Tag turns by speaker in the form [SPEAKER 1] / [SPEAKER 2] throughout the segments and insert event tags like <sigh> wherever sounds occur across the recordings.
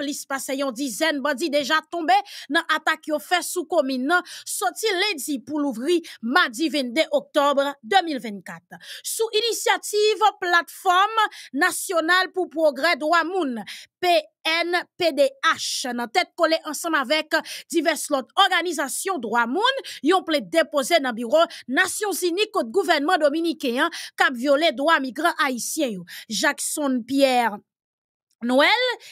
[SPEAKER 1] plis pase yon dizen bandi déjà tombe nan attaque yo fait sou komin nan, sorti ledi pou louvri mardi 22 octobre 2024. Sou initiative plateforme nationale pour progrès droit Moun, PNPDH, nan tête kole ensemble avec diverses organisations organisations Dwa Moun, yon ple déposé nan bureau Nations Unies kote gouvernement dominicain kap violé droit migrant haïtien Jackson Pierre Noël,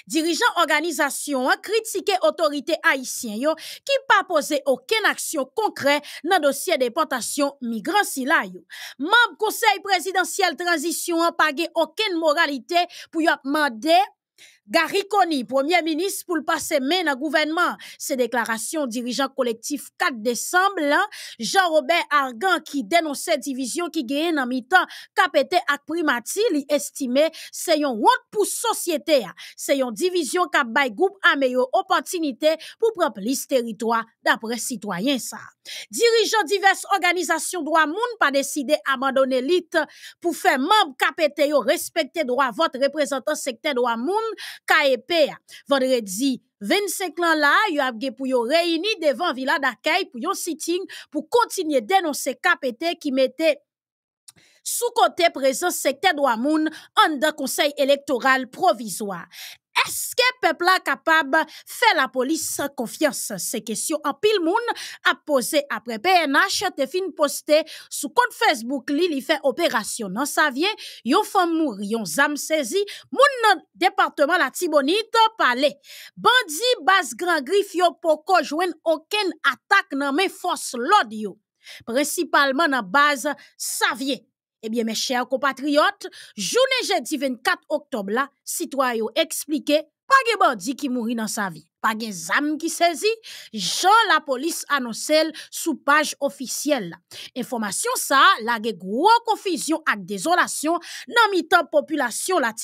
[SPEAKER 1] dirigeant organisation, critiqué autorité haïtienne qui pas posé aucune action concrète dans dossier déportation migrants sila yo. Membre conseil présidentiel transition pas aucune moralité pour y demander Gary premier ministre, pour le passer main dans le gouvernement. Ces déclarations dirigeants collectif 4 décembre, Jean-Robert Argan qui dénonçait division qui gagne en mi-temps, capété à primati, estimé, c'est un honte pour société, c'est une division cap bay groupe meilleure opportunité pour prendre plus territoire d'après citoyens ça. Dirigeants diverses organisations droit monde pas décidé abandonner l'élite pour faire membre capété respecter droit vote représentant secteur droit monde KEP. Vendredi 25 ans là, yon a pour réuni devant Villa d'accueil pour yon sitting pour continuer dénoncer KPT qui mettait sous côté présence secteur Douamoun en dans conseil électoral provisoire. Est-ce que sont capable de faire la police police confiance? ces questions en pile moun a posé après. PNH te fin sur sou compte Facebook li li fait opération nan sa vyen yon femme mouri, yon zam sezi moun nan département la tibonite parle. bandi base grand griff yo poko pas aucune attaque nan men fos l'audio principalement dans base Savier. Eh bien, mes chers compatriotes, journée jeudi 24 octobre-là, expliqués. expliquer pas gen bandi qui mourit dans sa vie, pas gen zam qui saisit, Jean, la police annonce sous page officielle information ça sa, la gen gro konfisyon ak population nan mitan population la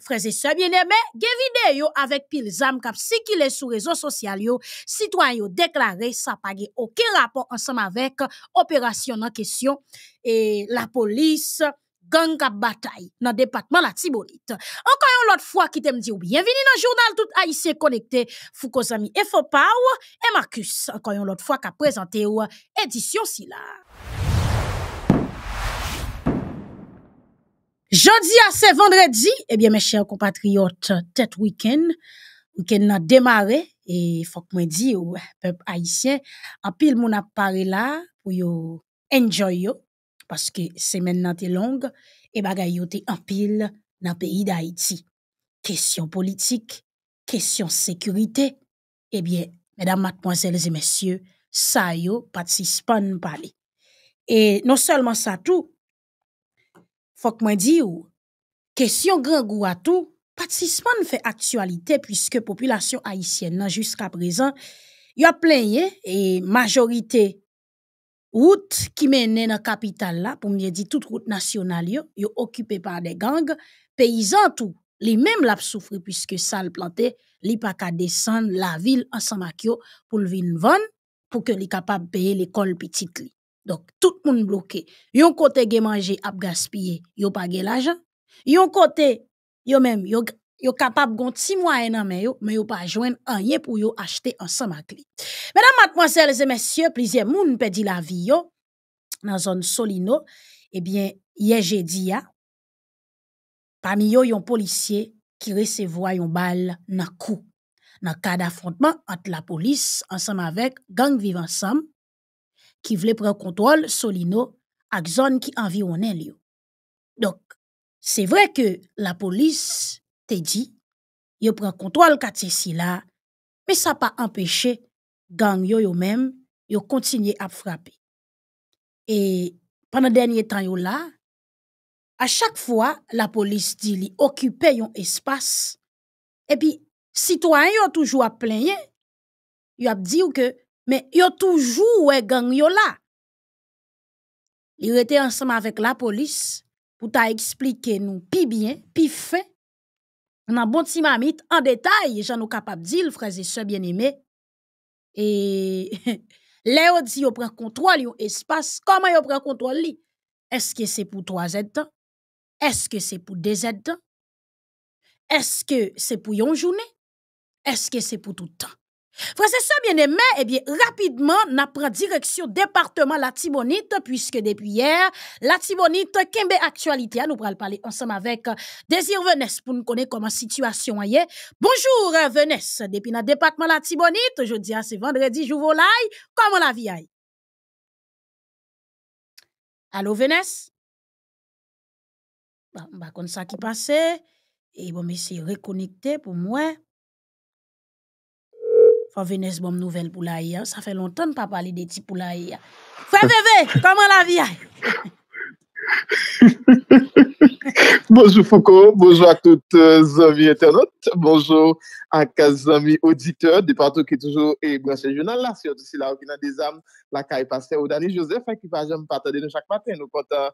[SPEAKER 1] frères et sœurs bien-aimés, avec yo avec pile zam kap est sur réseau social yo, citoyen yo deklare sa pa aucun aucun rapport ensemble avec opération en question. Et la police gang kap bataille, nan département la Tibonite. Encore une autre fois qui t'aime dit bienvenue dans le journal tout haïtien connecté. Fouko Zami fopaw et Marcus. Encore une autre fois, qui présente ou édition si la. Jodi a se vendredi, eh bien mes chers compatriotes, tête week-end, week-end et demare, faut fok mwen di ou peuple haïtien apil pile mon appareil là pou yo enjoy yo, parce que semaine là longue et bagay yo te en pile le pays d'Haïti. Question politique, question sécurité. Eh bien, mesdames, mademoiselles et messieurs, ça yo pas si parler. Et non seulement ça tout, faut que moi ou, question grand goût à tout, pas si fait actualité puisque population haïtienne jusqu'à présent, y a plein et majorité route qui mène dans capitale là pour me dire toute route nationale yo yo occupé par des gangs paysans tout les mêmes l'a souffrent puisque ça le planté li pas descendre la ville ensemble pour le vendre pour que les capables payer l'école petit donc tout monde bloqué yon côté gè manger ap gaspiller yo pas l'argent yon côté yo même yo yo capable gon ti moyen nan men yo, mais yo pas un rien pour yo acheter ensemble avec li. Mesdames, mademoiselles et messieurs, plusieurs moun perdu la vie yo la zone Solino, eh bien hier jeudi ya parmi yo yon policier qui recevait yon balle nan kou Nan cas d'affrontement entre la police ensemble avec gang vivant ensemble qui voulait prendre contrôle Solino ak zone qui environnait yo. Donc c'est vrai que la police te dit, yo prend contrôle quartier si là, mais ça pas empêché gang yo yo même yo continuer à frapper. Et pendant dernier temps yo là, à chaque fois la police dit li occupe yon espace et puis citoyen yo toujours à plaindre. Yo a dit que mais yo toujours ouais gang yo là. Li ensemble avec la police pour t'expliquer nous pi bien, pi fait dans bon timamite en détail, j'en ai capable dire, frère et soeur bien aimé Et Léo dit, prenez prend contrôle, un espace. Comment yon prend contrôle Est-ce que c'est pour 3 temps? Est-ce que c'est pour deux temps? Est-ce que c'est pour une journée? Est-ce que c'est pour tout temps? Frère, ça, bien aimé. et eh bien, rapidement, on prend direction département La puisque depuis hier, La Tibonite, Kembe Actualité, nous va parler ensemble avec euh, Désir Venesse pour nous connaître comment la situation est. Bonjour, euh, Venesse. Depuis le département La Tibonite, aujourd'hui, hein, c'est vendredi, je vous Comment la vie est-elle Allô, Venesse? Bah, bah, comme ça qui passait. Et eh bon, mais c'est reconnecté pour moi. pa vènes bom nouvel pou la yè. Sa fè lontan pa pali de ti pou la yè. Fè veve, koman la vi a?
[SPEAKER 2] <laughs> Bonjour Foucault, bonjour a tout zami euh, internet, bonjour a kazami auditeur, de partou ki toujou, et moi se jounal la, si yo tou si la orginan des am, la ka e passe ou dani josef, fè ki fè a jom patade nou chak maten, nou konta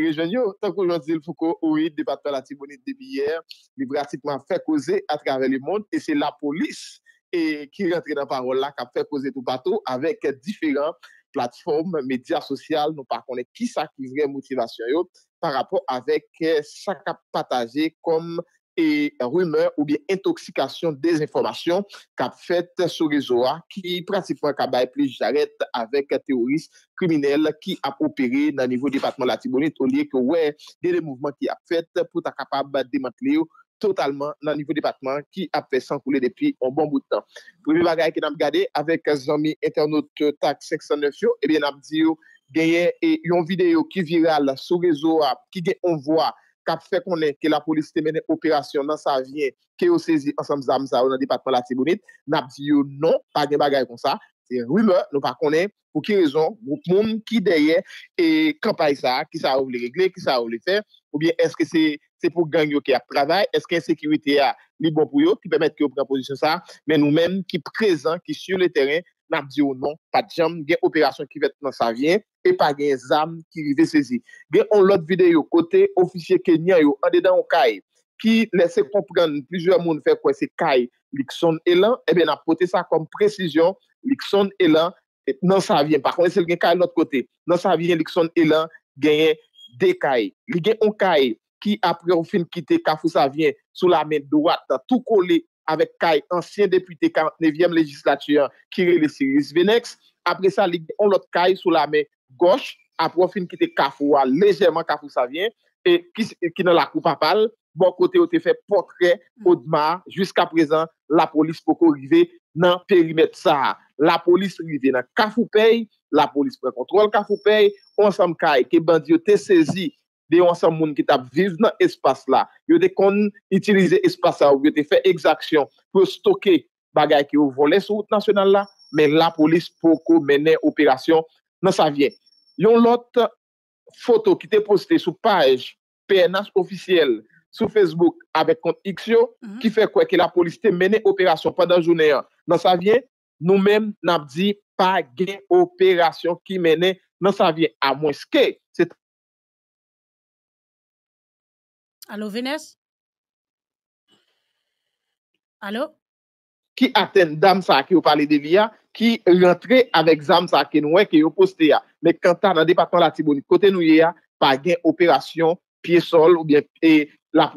[SPEAKER 2] rejwen yo. Tak oujou an zil Foucault, ou yi de partou la timonite de biyer, li brati pou an fè koze a travè le moun, e se la polis, E ki rentre nan parol la kap fè posè tou bato avèk difèran platfòm mèdia sosyal nou pa konè ki sa kivre motivasyon yo pa rapò avèk sa kap pataje kom e rume ou bi intoxikasyon dezinformasyon kap fèt sou rezoa ki pratikman kap baye plè jaret avèk teoris kriminel ki ap operè nan nivou departman la Timonit ou liye ke wè de lè mouvman ki ap fèt pou ta kapab demantlè yo Totalman nan nivou depatman ki ap fè sankoule depi an bon boutan. Pwede bagay ki nam gade avèk zami internet tak seksan nefyo, ebyen eh ap diyo genye yon videyo ki viral sou rezo ap ki gen yon vwa kap fè konen ke la polis temene operasyon nan sa avyen ke yo sezi ansam zamsa ou nan depatman la tibounit, nap diyo non pa gen bagay kon sa. Se rumeur nou pa konen pou ki rezon moun ki deye e kapay sa, ki sa ou li regle, ki sa ou li fer, ou bien eske se pou gang yo ki ap travay, eske ensekirite a li bon pou yo ki pemet ki yo prepozisyon sa, men nou men ki prezen, ki sur le teren, nan di ou non, pa di jam, gen operasyon ki vet nan sa vyen, e pa gen zam ki li ve sezi. Gen on lot vide yo kote ofisye Kenya yo, an de dan ou ka e. qui laisse comprendre plusieurs monde fait quoi c'est Kai Lixon Elan et eh bien a ça comme précision Lixon Elan et non ça vient par contre c'est le Kai l'autre côté non ça vient Lixon Elan gagne des Kai il gagne un Kai qui après au fin quitter Kafou ça vient sous la main droite tout collé avec Kai ancien député 49e législature qui est le Venex après ça il on l'autre Kai sous la main gauche après au fin quitter Kafou légèrement Kafou ça vient et qui, qui dans la coupe papale Bon kote yo te fe potre o d'ma, jusqu'a prezant, la polis poko rive nan perimet sa. La polis rive nan kaf ou pey, la polis prekontrol kaf ou pey, onsam kay, e ke band yo te sezi de onsam moun ki tap vive nan espas la. Yo de kon itilize espasa ou yo te fe exaksyon pou stoke bagay ki yo vole sou route nasyonal la, men la polis poko mene operasyon nan sa vye. Yon lot foto ki te poste sou page PNH ofisyel sou Facebook avek kont Iksyo, ki fe kweke la polisite mene operasyon pandan jounen an. Nan sa vyen, nou men nan ap di, pa gen operasyon ki mene, nan sa vyen a mwen ske. Alo, Vénez? Alo? Ki aten dam sa ake yo pale de vi a, ki rentre avek zam sa ake nou e, ke yo poste a. Mek kanta nan departement la Tibouni, kote nou ye a, pa gen operasyon, piye sol ou bien piye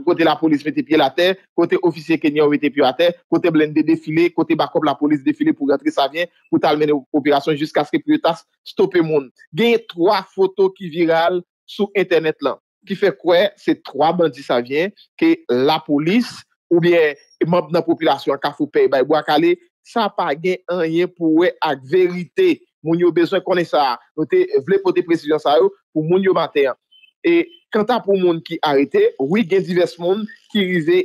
[SPEAKER 2] kote la polis metepye la ter, kote ofisye kenyon metepye la ter, kote blende defile, kote bakop la polis defile pou gantre sa vyen, pou talmene wopopilasyon jusqu'aske priyotas stoppe moun. Gen yon 3 foto ki viral sou internet lan, ki fe kwe se 3 bandi sa vyen, ke la polis ou bien moun nan popilasyon ka fopey bay wakale, sa pa gen an yon pou we ak verite moun yo bezwen konen sa, note vle pote presijon sa yo pou moun yo manteyan. E kanta pou moun ki arete, woui gen divers moun ki rize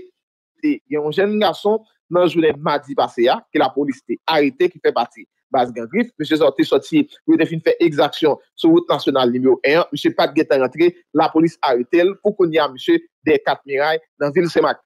[SPEAKER 2] e yon jen nga son nan jounen madi base ya ki la polis te arete ki fe pati. Bas gen grif, monsen sote soti, woui define fe exaksyon sou wout nasyonal nimo 1, monsen pati geta rentre, la polis arete l pou konya monsen de kat miray nan vil semak.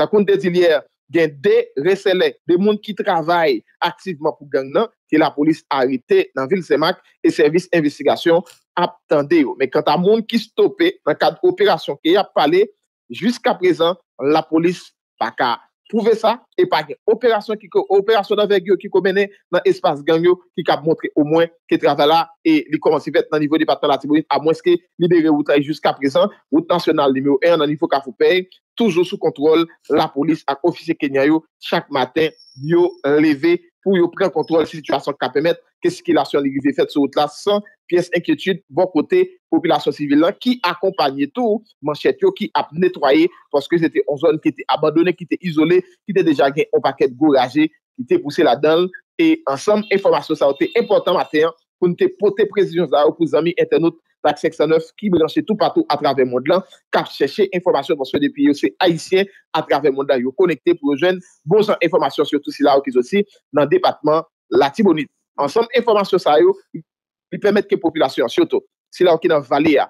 [SPEAKER 2] Takon de di lye. gen de resele, de moun ki travay aktiveman pou gang nan ki la polis harite nan vil semak e servis investigasyon ap tende yo, men kanta moun ki stope nan kad operasyon ki ap pale jysk ap prezant, la polis pa ka prouve sa e operasyon nan vek yo ki ko mene nan espasyon gang yo ki ka montre ou mwen ki travay la e li koman si vet nan nivou di patan la tiborin a mwen seke libere woutan jysk ap prezant woutan se nan lime ou en nan nivou ka fopey toujours sous contrôle. La police a officier Kenya chaque matin, yo levé pour yo prendre contrôle de la situation qui permis, quest ce qui sur la survie fait sur route là sans pièce inquiétude, bon côté population civile qui accompagnait tout, manchette qui a nettoyé parce que c'était une zone qui était abandonnée, qui était isolée, qui était déjà un paquet de gourage, qui était poussé là-dedans. Et ensemble, information, ça a été important matin pour nous porter précision pour amis internautes tak 609 ki me lanche tout patou a travè mond lan, kap chèche informasyon pou sè depi yo sè haïsien a travè mond lan, yo konekte pou yo jwen bon san informasyon sè yo tout sè la ou ki zòsi nan depatman Latibonit. En sèm, informasyon sa yo, li pèmèt ke populasyon sè yo tout. Sè la ou ki nan Valea,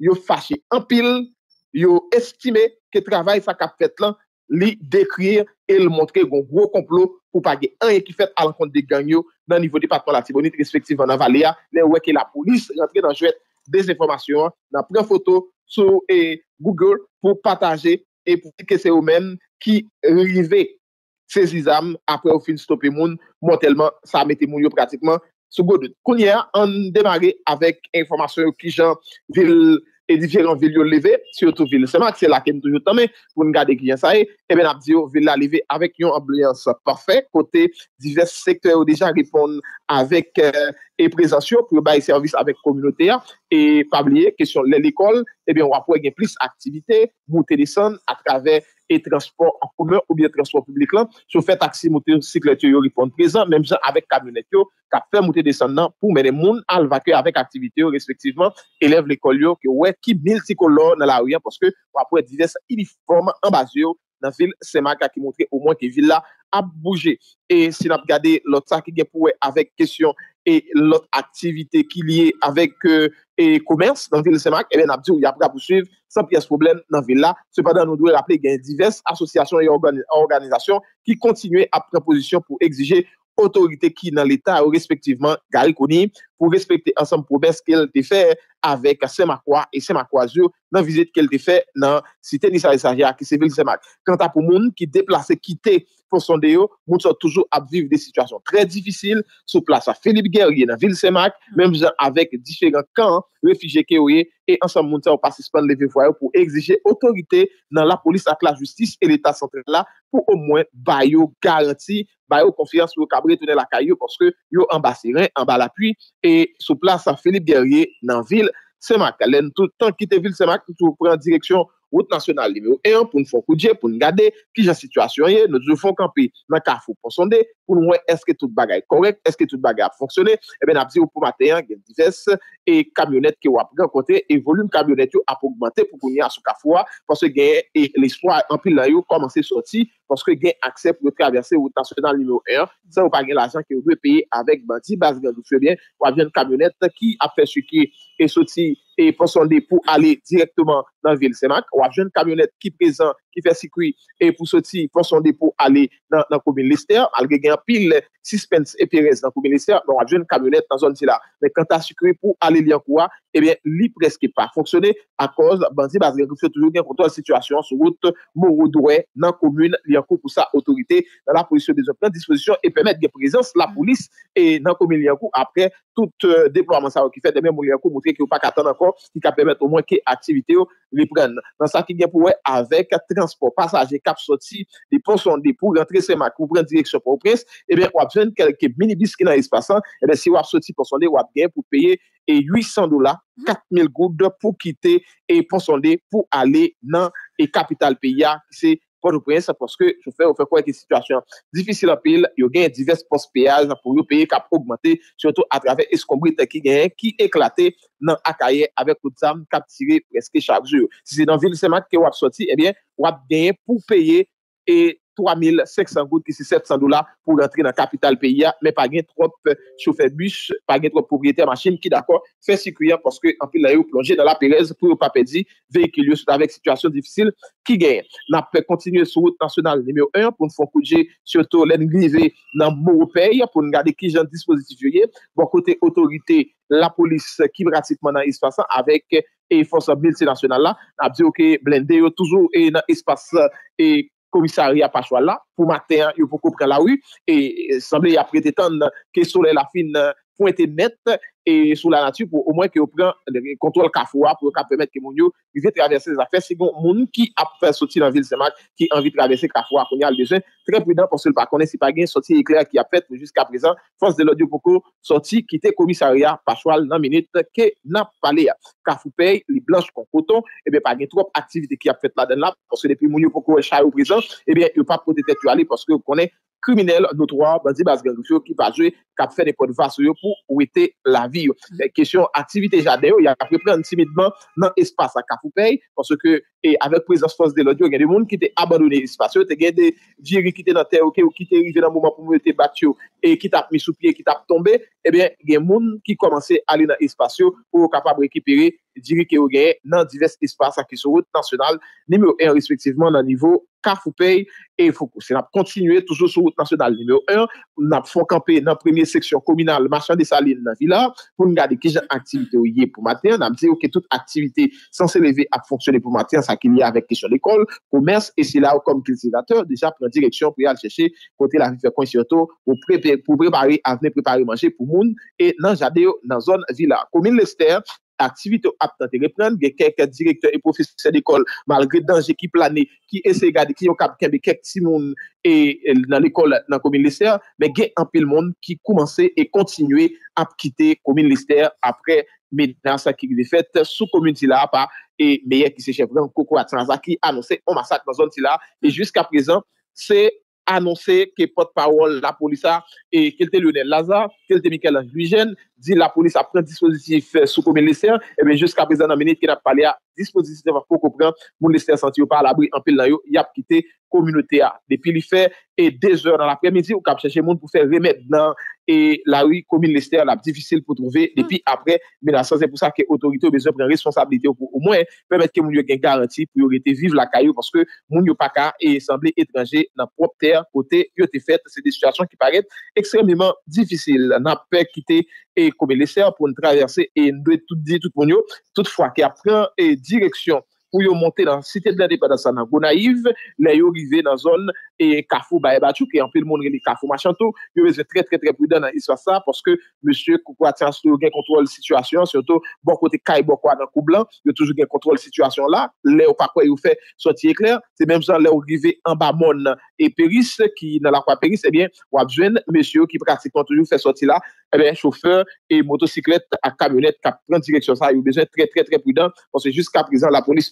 [SPEAKER 2] yo fâche an pil, yo estime ke travè sa kap fèt lan, li dekriye e le montre yon gro complot pou pa ge an ye ki fèt alankonde de gang yo nan nivou depatman Latibonit respektive nan Valea, le wè ke la polis rentre nan chouette Des informasyon nan pre foto sou e eh, Google pou pataje e pou dike se ou men ki rive se zizam apre ou fin stopi moun motelman sa meti moun yo pratikman sou godoun. Konye an demare avèk informasyon ki jan viril. Edi vye lan vile yo leve, syotou vile seman, se la ken toujou tamen, pou nga de gwen sa e, e ben ap di yo vile la leve avek yon amblyans pafe, kote diverse sektore ou deja ripon avek e euh, prezasyon pou baye servis avek komunote ya, e pabliye, kesyon eh lè l'ekol, e ben wapou e gen plis aktivite, moutelison, atravek, et transport en commun oublier transport publik lan sou fè taxi-motor, cycle-trio yo ripon 13 ans, mèm jan avèk kabinet yo ka pè mouté desan nan pou mèdè moun alvake avèk aktivite yo respektiveman elèv l'ekol yo ki wè ki bilti kolon nan la ouyan porske wap wè divers iliforman ambaz yo nan vil semak a ki moutre ou moun ki vil la ap bouje e sin ap gade lot sa ki gen pouwe avek kesyon e lot aktivite ki liye avek e komers nan vil semak, e ben ap di ou yap rap ou suiv, sanp yas problem nan vil la. Se padan nou dwe raple gen divers asosyasyon e organizasyon ki kontinwe ap preposisyon pou egzije otorite ki nan l'Etat ou respektiveman gare koni. pou respekte ansem pou bes kelle defè avèk a Semakwa e Semakwa Azur nan vizit kelle defè nan site Nisar-e-Sarja ki se vil Semak. Kant apou moun ki deplase kitè pou sonde yo, moun sa toujou apviv de situasyon trè difisil sou plase a Philippe Guerrier nan vil Semak, mèm zan avèk diferent kan refije keyo ye e ansem moun sa ou pasispande le vifwayo pou egzije otorite nan la polis ak la justis e l'Etat senten la pou o mwen bayo garanti, bayo konfians yo kabri tene lakay yo konske yo amba seren, amba l'apwi e sou plas a Philippe Guerrier nan vil Semak. Alen, tout an ki te vil Semak, tou prè an direksyon Wout nasyonal lime ou eyan pou nou fokou dje, pou nou gade, ki jan situasyon ye, nou djou fokou an pi nan kafou pou sonde, pou nou mwen eske tout bagay korek, eske tout bagay ap foksyone, e ben ap zi ou pou matenyan gen vizes, e kamyonet ki wap gen kote, e volume kamyonet yo ap augmente pou kounye an sou kafou a, pwase gen l'espoi an pi la yo komanse soti, pwase gen aksep yo travese wout nasyonal lime ou eyan, sa wap agen la jan ki yo dwe peye avèk banti, baz gen nou fwebyen wap gen kamyonet ki ap fesye ki e soti, e fon son depo ale direktman nan Vil Senak. Ou a jen kamyonet ki prezant ki fe sikwi e pou soti fon son depo ale nan Koumine Lister. Alge gen pil, Sispens et Perez nan Koumine Lister, nou a jen kamyonet nan zon ti la. Men kanta sikwi pou ale Lian Koua, Eh li preske pa. Foksyone a koz banzi baz genkou fwe toujou genkou to an situasyon sou wote mou wou doè nan komoun li an kou pou sa otorite nan la posisyon de zopren. Disposisyon e pemet genkou prezans la polis e nan komoun li an kou apre tout euh, deplo a man sa wakife demen mou li an kou moutre ki wou pa katan an kou ki ka pemet ou mwen ki aktivite yo li pren. Nan sa ki genkou wè avek transport pasaje kap soti li pon son li pou rentre se ma kou pren direksyon pou pres, e eh ben wap jen ke mini eh bis ki nan es pasan, e ben si wap soti pon son li wap genk E 800 dola, 4 mil gout do pou kite e pon son de pou ale nan e kapital peya. Se pou nou prene sa pou se ke sou fe ou fe kwa eke situasyon. Difisil apil, yo genye diverse pospeyaj nan pou yo peye kap augmente. Siyoto atrave eskombri te ki genye ki eklate nan akaye avek loutan kap tire preske chak zyo. Si se nan vil seman ke wap soti, eh wap genye pou peye e kapital. 3,500 gout kisi 700 dolar pou rentre nan kapital PIA, men pa gen trope choufer bûche, pa gen trope poubriyete machin, ki d'akon fè sikriyan porske anpil la yo plonje nan la pereze pou papèdi vekil yo sotavek situasyon difisil ki gen. Na pwè kontinye sou route nasyonal nimeyo 1 pou n'fon kouje sotou len grive nan mou pey pou n'gade ki jen dispozitivye. Bon kote otorite la polis ki vratitman nan isfasan avek e eh, fonso bilse nasyonal la ap diyo ke blendè yo toujou e nan komisari a pa chwa la pou mater yo pou kopre la ou e sabli apre te tan ke sole la fin Fon ete mette sou la natu pou ou mwen ki ou pren kontrol Kafoua pou kap vemet ki moun yo vi travese desa fè. Segon moun ki ap fè soti nan vil semak ki anvi travese Kafoua kon yal dejen, trep ridan pou se l pa konen si pa gen soti ekler ki ap fèt pou jiska prezant. Fons de lodi ou pokou soti kite komisaria pachwal nan minute ke nap paley ap. Kafou pey li blanche kon poton, ebe eh pa gen trop aktivite ki ap fèt la den lap pou se depi moun yo pokou e chay ou prezant, ebe yon pa potete tu aley pou se l konen kriminelle, notoire, bandi bas genjoufyo, ki va jwe kap fè de konvas yo pou ou ete la viyo. Kèsyon mm-hmm. aktivite jade yo, ya apreprè an timidman nan espasa kap ou pey, porsè ke e avek prezans fos de lodyo, gen eh de moun ki te abandone espasyon, te gen de diri ki te nan te okey ou ki te rive nan mouman pou moun te bati yo, e ki tap misupye, ki tap tombe, e ben gen moun ki komanse ale nan espasyon ou kapab rekipere diri ki ou gen nan divers espasyon sa ki sou route nansyonal, nime ou en respektiveman nan nivou, ka foupey e fokuse nan kontinue toujou sou route nansyonal nime ou en, nou nan fokampe nan premye seksyon kominal, masyan de sa lin nan vila, pou nou gade ki jen aktivite ou ye pou maten, nou nan diyo ki tout aktivite san se leve ap akil ya avek kishon l'ekol, pou mers e sila ou kom kiltivateur, deja pran direksyon pou yal cheshe kote la vifekonsyoto, pou prepari avne, prepari manje pou moun, e nan jade yo nan zon vila. Komin Lister, aktivite ap nan terepnen, gen kek direkter e profesyon l'ekol, malgre danje ki plane, ki ese gade, ki yo kapkebe kek ti moun nan l'ekol nan Komin Lister, men gen apil moun ki koumanse e kontinue ap kite Komin Lister apre lister. menan sa ki li fet sou komun ti la pa e meyè ki se chèvren koko atranza ki anonsè o masak nan zon ti la e jysk aprezan se anonsè ki pot pawol la polisa e kelte Lyonel Laza, kelte Mikael Lujen, di la polisa pren dispositif sou komun lisen, e men jysk aprezan nan meni ki rap pale a dispozitif devan pou kopren moun lester santi ou pa alabri anpe lanyo, yap kite komune te a. Depi li fe, e dezor nan apre midi, ou kap cheche moun pou fe remet nan, e lawi komune lester lap difisil pou trove, depi apre mena sanze pou sa ke otorite ou bezon pren responsabilite ou mwen, pemet ke moun yo gen garanti pou yo rete vive la kayo, paske moun yo pa ka, e sembli etranje nan prop ter, pote, yote fet, se de situasyon ki paret ekstremlyman difisil, nan pe kite, e komene lester pou nou traverse, e nou ditout moun yo, toutfwa ki apren, e direksyon pou yo monte nan Sitedla Depadasan nan Gonaiv, la yo rive nan zon e kafou ba e bachou, ki anpil moun reni kafou machanto, yo bezwe tre tre tre pwidan nan iswa sa, pwoske monsye koukwa transtou gen kontrol sitwasyon, siyoto bon kote ka e bon kwa nan kou blan, yo toujou gen kontrol sitwasyon la, le ou pa kwa yo fè soti ekler, se menm zan le ou rive anba moun, e peris ki nan la kwa peris, ebyen, wap zwen monsye yo ki pratikman toujou fè soti la ebyen, choufeur e motosiklet a kamyonet ka pren direksyon sa, yo bezwe tre tre tre pwidan, pwoske jist ka prizan la ponis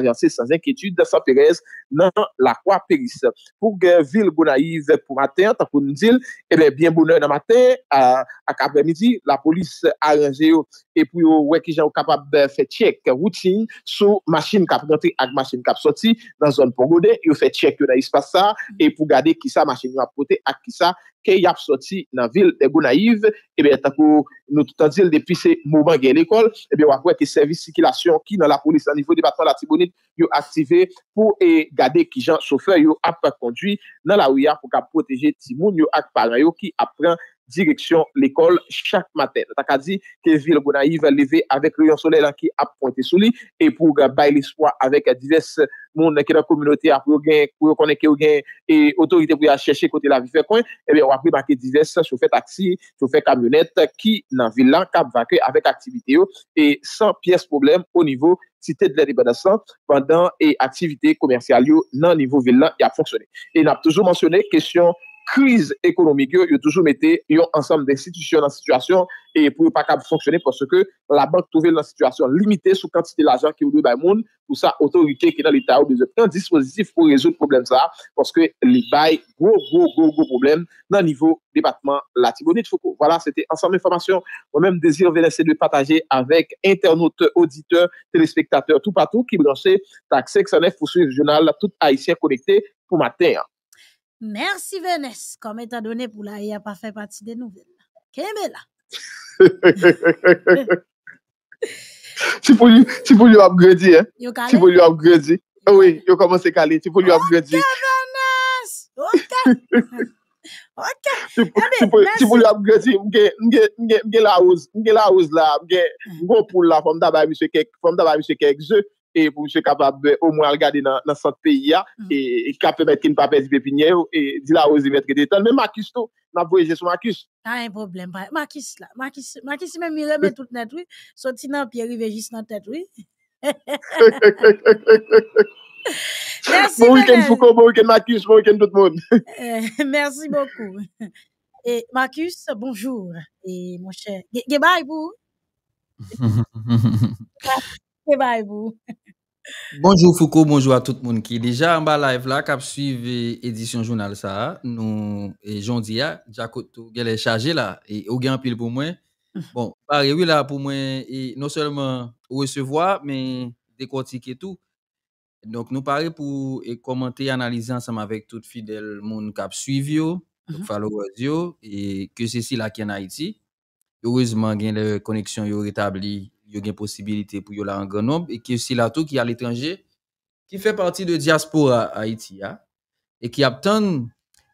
[SPEAKER 2] ajanse san jenkyetude de sa pereze nan lakwa perise. Pou gen vil bonayi vep pou maten, tan pou nou zil, ebe eh bien bonay nan maten, ak apre midi, la polis ajanje yo. E pou yo wè ki jan wè kapab eh, fè tchèk woutin sou machin kap konti ak machin kap soti nan zon Pongo de, yo fè tchèk yo nan ispa sa, mm. e pou gade ki sa machin wè ap konti ak ki sa ke yap soti nan vil de go naiv, e bè etan pou nou toutan zil depi se mouman gen l'ekol, e bè wè ki servis sikilasyon ki nan la polis nan nivou debatman la Timonit yo ative pou e, gade ki jan sou fè yo ap konti nan la wè ya pou kap konti gen Timonit yo ak padman yo ki ap pran direksyon l'ekol chak maten. Tak a di ke vil bonayiv leve avek rayon sole la ki ap pointe souli e pou bay l'espoi avek dives moun neke la komunote ap pou yo gen, pou yo koneke yo gen e otorite pou yo a cheshe kote la vi fe kwen e be wapri baki dives choufe taksi, choufe kamyonet ki nan vil lan kap vakey avek aktivite yo oh, e san piyes problem o nivou tite de la ribanasant pandan e aktivite komersyal yo nan nivou vil lan ya fonksone. E nap toujou monsyone kesyon crise économique, il a toujours mis ensemble d'institutions dans la situation et pour pas capable fonctionner parce que la banque trouvait la situation limitée sous quantité d'argent qui est dans le monde pour ça autorité qui est dans l'état ou un dispositif pour résoudre le problème ça parce que les bails gros gros gros gros problème dans le niveau département la Foucault. Voilà, c'était ensemble information. Moi-même désir laisser de partager avec internautes, auditeurs, téléspectateurs tout partout qui branchaient TAC 509 pour suivre le journal tout haïtien connecté pour matin.
[SPEAKER 1] Mersi Venes, kom e ta done pou la ye pa fe pati de nouvel. Kèmè la.
[SPEAKER 2] Ti pou lyo ap gredi. Yo kallè? Ti pou lyo ap gredi. Yo kamanse kallè. Ti pou lyo ap gredi. Ok
[SPEAKER 3] Venes! Ok!
[SPEAKER 2] Ok! Kèmè, mersi. Ti pou lyo ap gredi. Mge la ouz la. Mge gwo pou la fòm dabay mi se kek. Fòm dabay mi se kek. Zè. et pour monsieur capable ben, au moins regarder dans dans ce pays là mm. et capable qu'il ne pas perdre pépinière et dit là oser mettre des temps mais Marcus tout n'a voyagé sur Marcus
[SPEAKER 1] pas un problème Marcus là Marcus Marcus même il remet toute net oui sorti dans pierre river juste dans tête oui <laughs> Merci bon week-end Foucault,
[SPEAKER 2] bon week-end Marcus, bon week-end tout le monde.
[SPEAKER 1] Euh, <laughs> merci beaucoup. Et Marcus, bonjour. Et mon cher, bye
[SPEAKER 4] <laughs> Bonjour Foucault, bonjour à tout le monde qui est déjà en bas live là, qui suivi édition journal ça. Nous, et Jean hein, Jacoto, qui est chargé là, et au gain pile pour moi. <laughs> Bon, pareil, oui là pour moi, et non seulement recevoir, mais décortiquer tout. Donc, nous parlons pour commenter, analyser ensemble avec tout fidèle monde qui a suivi, mhm. et que ceci là qui est en Haïti. Heureusement, y la connexion connexions rétablie il y a une possibilité pour y un grand nombre et qui aussi là tout qui à l'étranger qui fait partie de diaspora Haïti hein, et qui obtient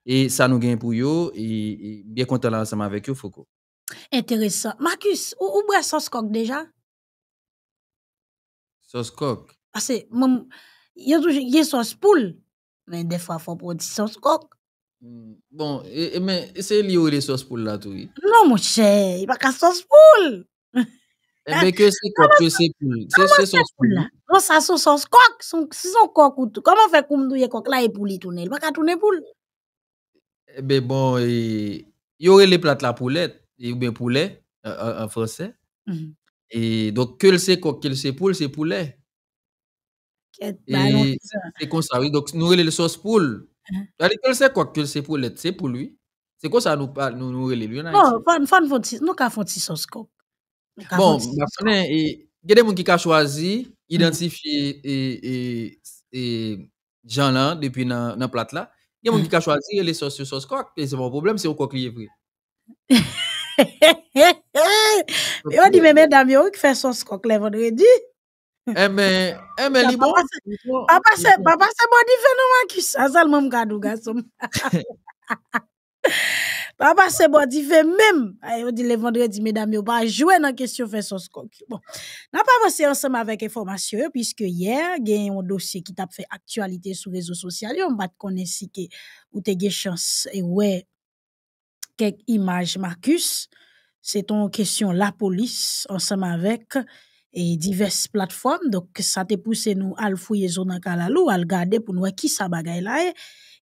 [SPEAKER 4] et ça nous gagne pour eux et, bien content là ensemble avec eux Foucault.
[SPEAKER 1] Intéressant. Marcus, où, où sauce coq déjà
[SPEAKER 4] Sauce coq.
[SPEAKER 1] Ah c'est il y a toujours sauce poule mais des fois il faut produire sauce coq.
[SPEAKER 4] Hmm. Bon, et, et, mais c'est lié aux sauces poules là tout.
[SPEAKER 1] Non mon cher, il n'y a pas qu'à sauce poule. <laughs> Ebe, ke se kok, ke se
[SPEAKER 4] poule, se sos poule.
[SPEAKER 1] Non, sa sos kok, si son kok oh, ou tout. Koman fe koumdou ye kok, la e poule toune, lwaka toune poule.
[SPEAKER 4] Ebe, eh bon, yore mm-hmm. le plat la poulet, poule, en franse. E, donk ke l se kok, ke l se poule, se poule.
[SPEAKER 3] E, se
[SPEAKER 4] konsa, yon, donk nourele le sos poule. Ebe, ke l se kok, ke l se poulet, se poule. Se konsa nourele, yon a yon. Non,
[SPEAKER 1] fon, fon, fon ti, nou ka fon ti sos kok. Bon, il
[SPEAKER 4] y a des gens qui ont choisi mmh. d'identifier et, et, gens depuis la là. Il y a des gens mmh. qui ont choisi les sauces sur sauce Et c'est mon problème, c'est au coq qui <laughs> est
[SPEAKER 1] On dit, mais qui fait sauce coq le vendredi. Eh mais, eh bon. Papa c'est papa se ça le ça, <laughs> Papa, c'est bon, il fait même. Il eh, dit le vendredi, mesdames, il va jouer dans la question de son skok. Bon, on pas avancé ensemble avec information, puisque hier, il y a un dossier qui t'a fait actualité sur les réseaux sociaux. On va te connaître si que ou une chance. Et ouais, quelques images, Marcus. C'est ton question, la police, ensemble avec et diverses plateformes. Donc, ça t'a poussé nous à le fouiller zone Kalalou, à le garder pour nous voir e qui ça bagaille là.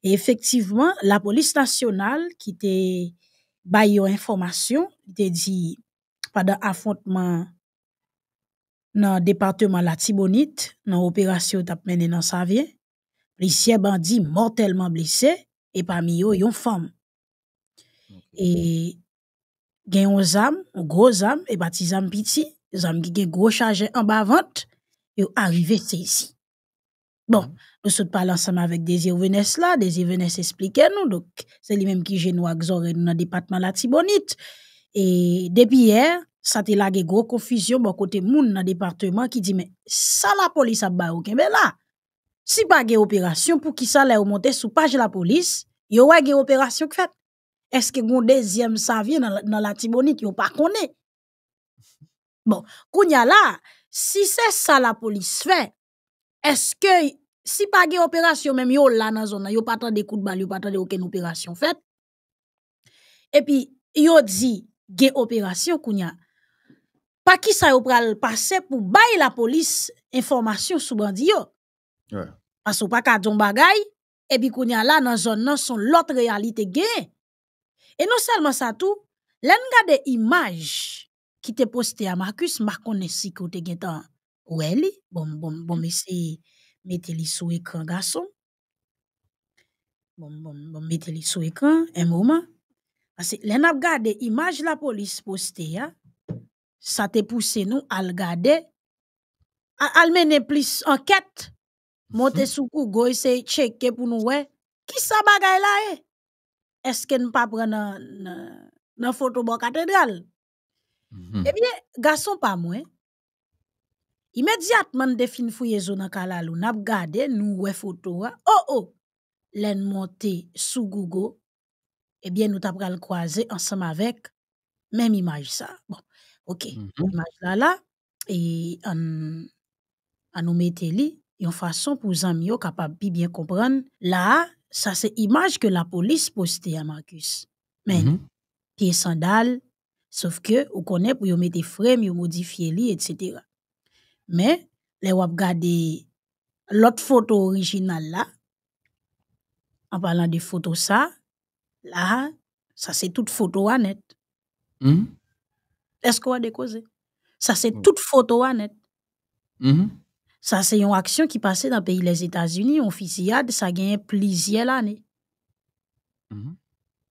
[SPEAKER 1] Et effectivement, la police nationale qui te en information, te dit, pendant affrontement dans le département la Tibonite, dans l'opération tap mené dans Savien, policiers bandits mortellement blessés et parmi eux, une femme. Et, gen aux âmes gros âmes et bati âmes piti, les hommes qui un gros chargé en bas vente, yo arrivé ici. Bon, mhm. nous sommes ensemble avec Désir Vénès là, Désir Vénès explique nous, donc c'est lui-même qui a nous dans le département la Tibonite. Et depuis hier, ça a été une gros confusion, bon côté moun dans le département qui dit, mais ça la police a ba Mais là. Si pas gen opération, pour qu'il ça la sur sous page la police, yo pas gen opération qui fait. Est-ce que un deuxième ça dans la Tibonite, a pas connu? Bon, kounya là, si c'est ça la police fait, est-ce que si pas une opération même yo là dans zone, yo pas tant de coups de balle, yo pas tant de aucune opération fait. Et puis yo dit gen opération kounya. Pas qui ça yo pral passer pour bâiller la police information sous bandi yo. Parce que pas ka don et puis kounya là dans zone nan son l'autre réalité Et non seulement ça tout, l'en gade image qui te posté à Marcus, Marcon si kote gen tan wè li, bon, bon, bon, mesi mette li sou écran garçon. bon, bon, bon, mette li sou ekran, Un moment. parce l'en nap gade image la police poste ya, sa te pousse nou al gade, al mene plus enquête. monte sou kou go se cheke pou nous ouais. Qui sa bagay la e? Eske nou pa pas prendre dans photo bon Mhm. Eh bien, garçon pas moins. Immédiatement, de fin fouye zone kalalou, n'ap gade, nou we photo. Oh oh, l'en monte sous Google. Eh bien, nous avons croisé ensemble avec même image ça. Bon, ok, L'image mhm. image là là. Et en, en nous mette li, yon façon pour les amis capable bien comprendre. Là, ça c'est image que la police poste à Marcus. Mais, mm sandales, Sauf que, ou connaît pour mettre frame, yon modifier li, etc. Mais, les wap gade l'autre photo originale là, en parlant de photo ça, là, ça c'est toute photo honnête. Est-ce qu'on a décausé? Ça c'est toute photo à net. Ça c'est une action qui passait dans le pays des États-Unis, on fusillade, ça gagne plusieurs années.
[SPEAKER 3] Mm-hmm.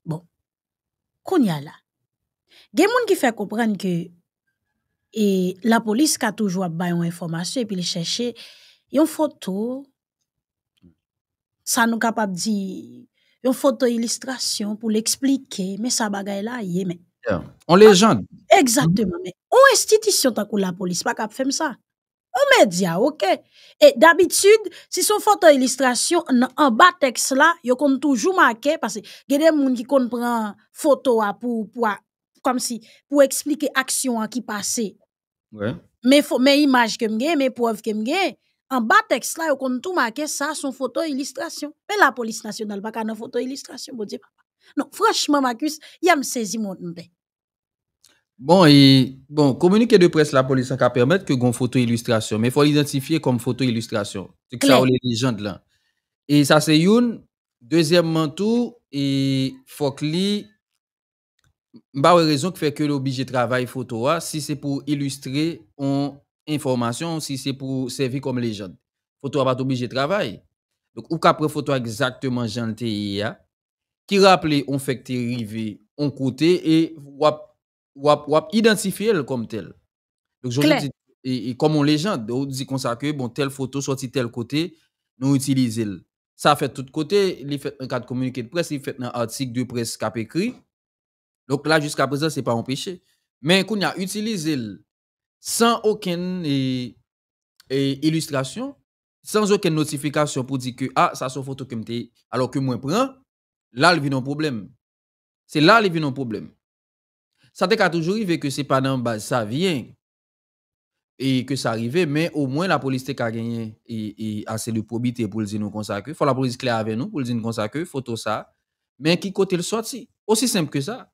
[SPEAKER 3] Bon,
[SPEAKER 1] qu'on y a là? a moun ki qui font comprendre que la police ka toujwa information et epi li chèche yon photo, ça nous capable di yon photo-illustration pour l'expliquer, mais sa bagay là yé men.
[SPEAKER 4] Yeah. On légende.
[SPEAKER 1] Ah, exactement Mais On institution takou la police pas cap faire ça. On média, ok. Et d'habitude, si son photo illustration en bas texte là, yo compte toujours marquer parce que des moun qui comprennent photo photo pour pour comme si pour expliquer action qui passait. Ouais. Mais mais images que j'ai, mes preuves que j'ai, en bas texte là, on tout marqué ça son photo illustration. Mais la police nationale pas de photo illustration, bon Dieu papa. Non, franchement Marcus, il y a me saisi mon ben.
[SPEAKER 4] Bon, et, bon, communiqué de presse, la police a permettre que gon photo illustration, mais il faut l'identifier comme photo illustration. C'est que ça, les légende là. Et ça, c'est une. Deuxièmement, tout, il faut que ba raison qui fait que l'obligé travail photo si c'est pour illustrer une information, si c'est pour servir comme légende. Photo a pas obligé travail. Donc, ou qu'après photo exactement gentil qui rappelle on fait que on côté et wap, wap, wap identifier comme tel. et, comme e, e, on légende, on dit qu'on ça que bon, telle photo sortie tel côté, nous utiliser Ça fait tout côté, il fait un cadre communiqué de presse, il fait un article de presse a écrit. Donc là, jusqu'à présent, ce n'est pas un péché. Mais qu'on a utilisé sans aucune et, illustration, sans aucune notification pour dire que ah, ça c'est photo que alors que moi prends, là il vient un problème. C'est là il vient un problème. Ça te toujours arrivé que c'est pas dans base ça vient et que ça arrivait, mais au moins la police a gagné et, et assez de probité pour le dire nous consacrer. faut la police claire avec nous pour le dire nous ça que photo ça mais qui côté le sorti aussi simple que ça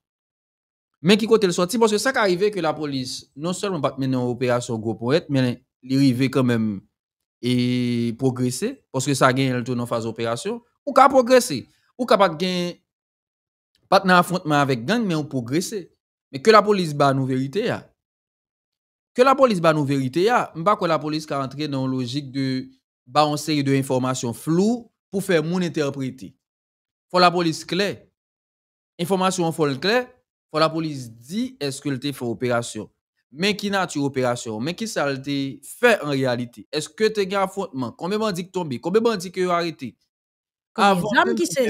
[SPEAKER 4] mais qui côté le sorti? Parce que ça qui arrivé que la police, non seulement pas mener une opération gros poète, mais l'arrivée quand même et progresser. Parce que ça gagne le tour dans phase opération. Ou a progresser. Ou n'a pas gagné Pas dans affrontement avec gang, mais on progresser. Mais que la police bat nous vérité. Que la police bat nous vérité. Je ne pas que la police a entré dans la logique de balancer une information floue pour faire mon interpréter. Faut la police claire. Information faut folle clair. Pour la police dit est-ce que tu as fait opération mais qui nature opération mais qui ça fait en réalité est-ce que t'es un affrontement combien bandits qui tombé combien bandits qui ont arrêté avant qui c'est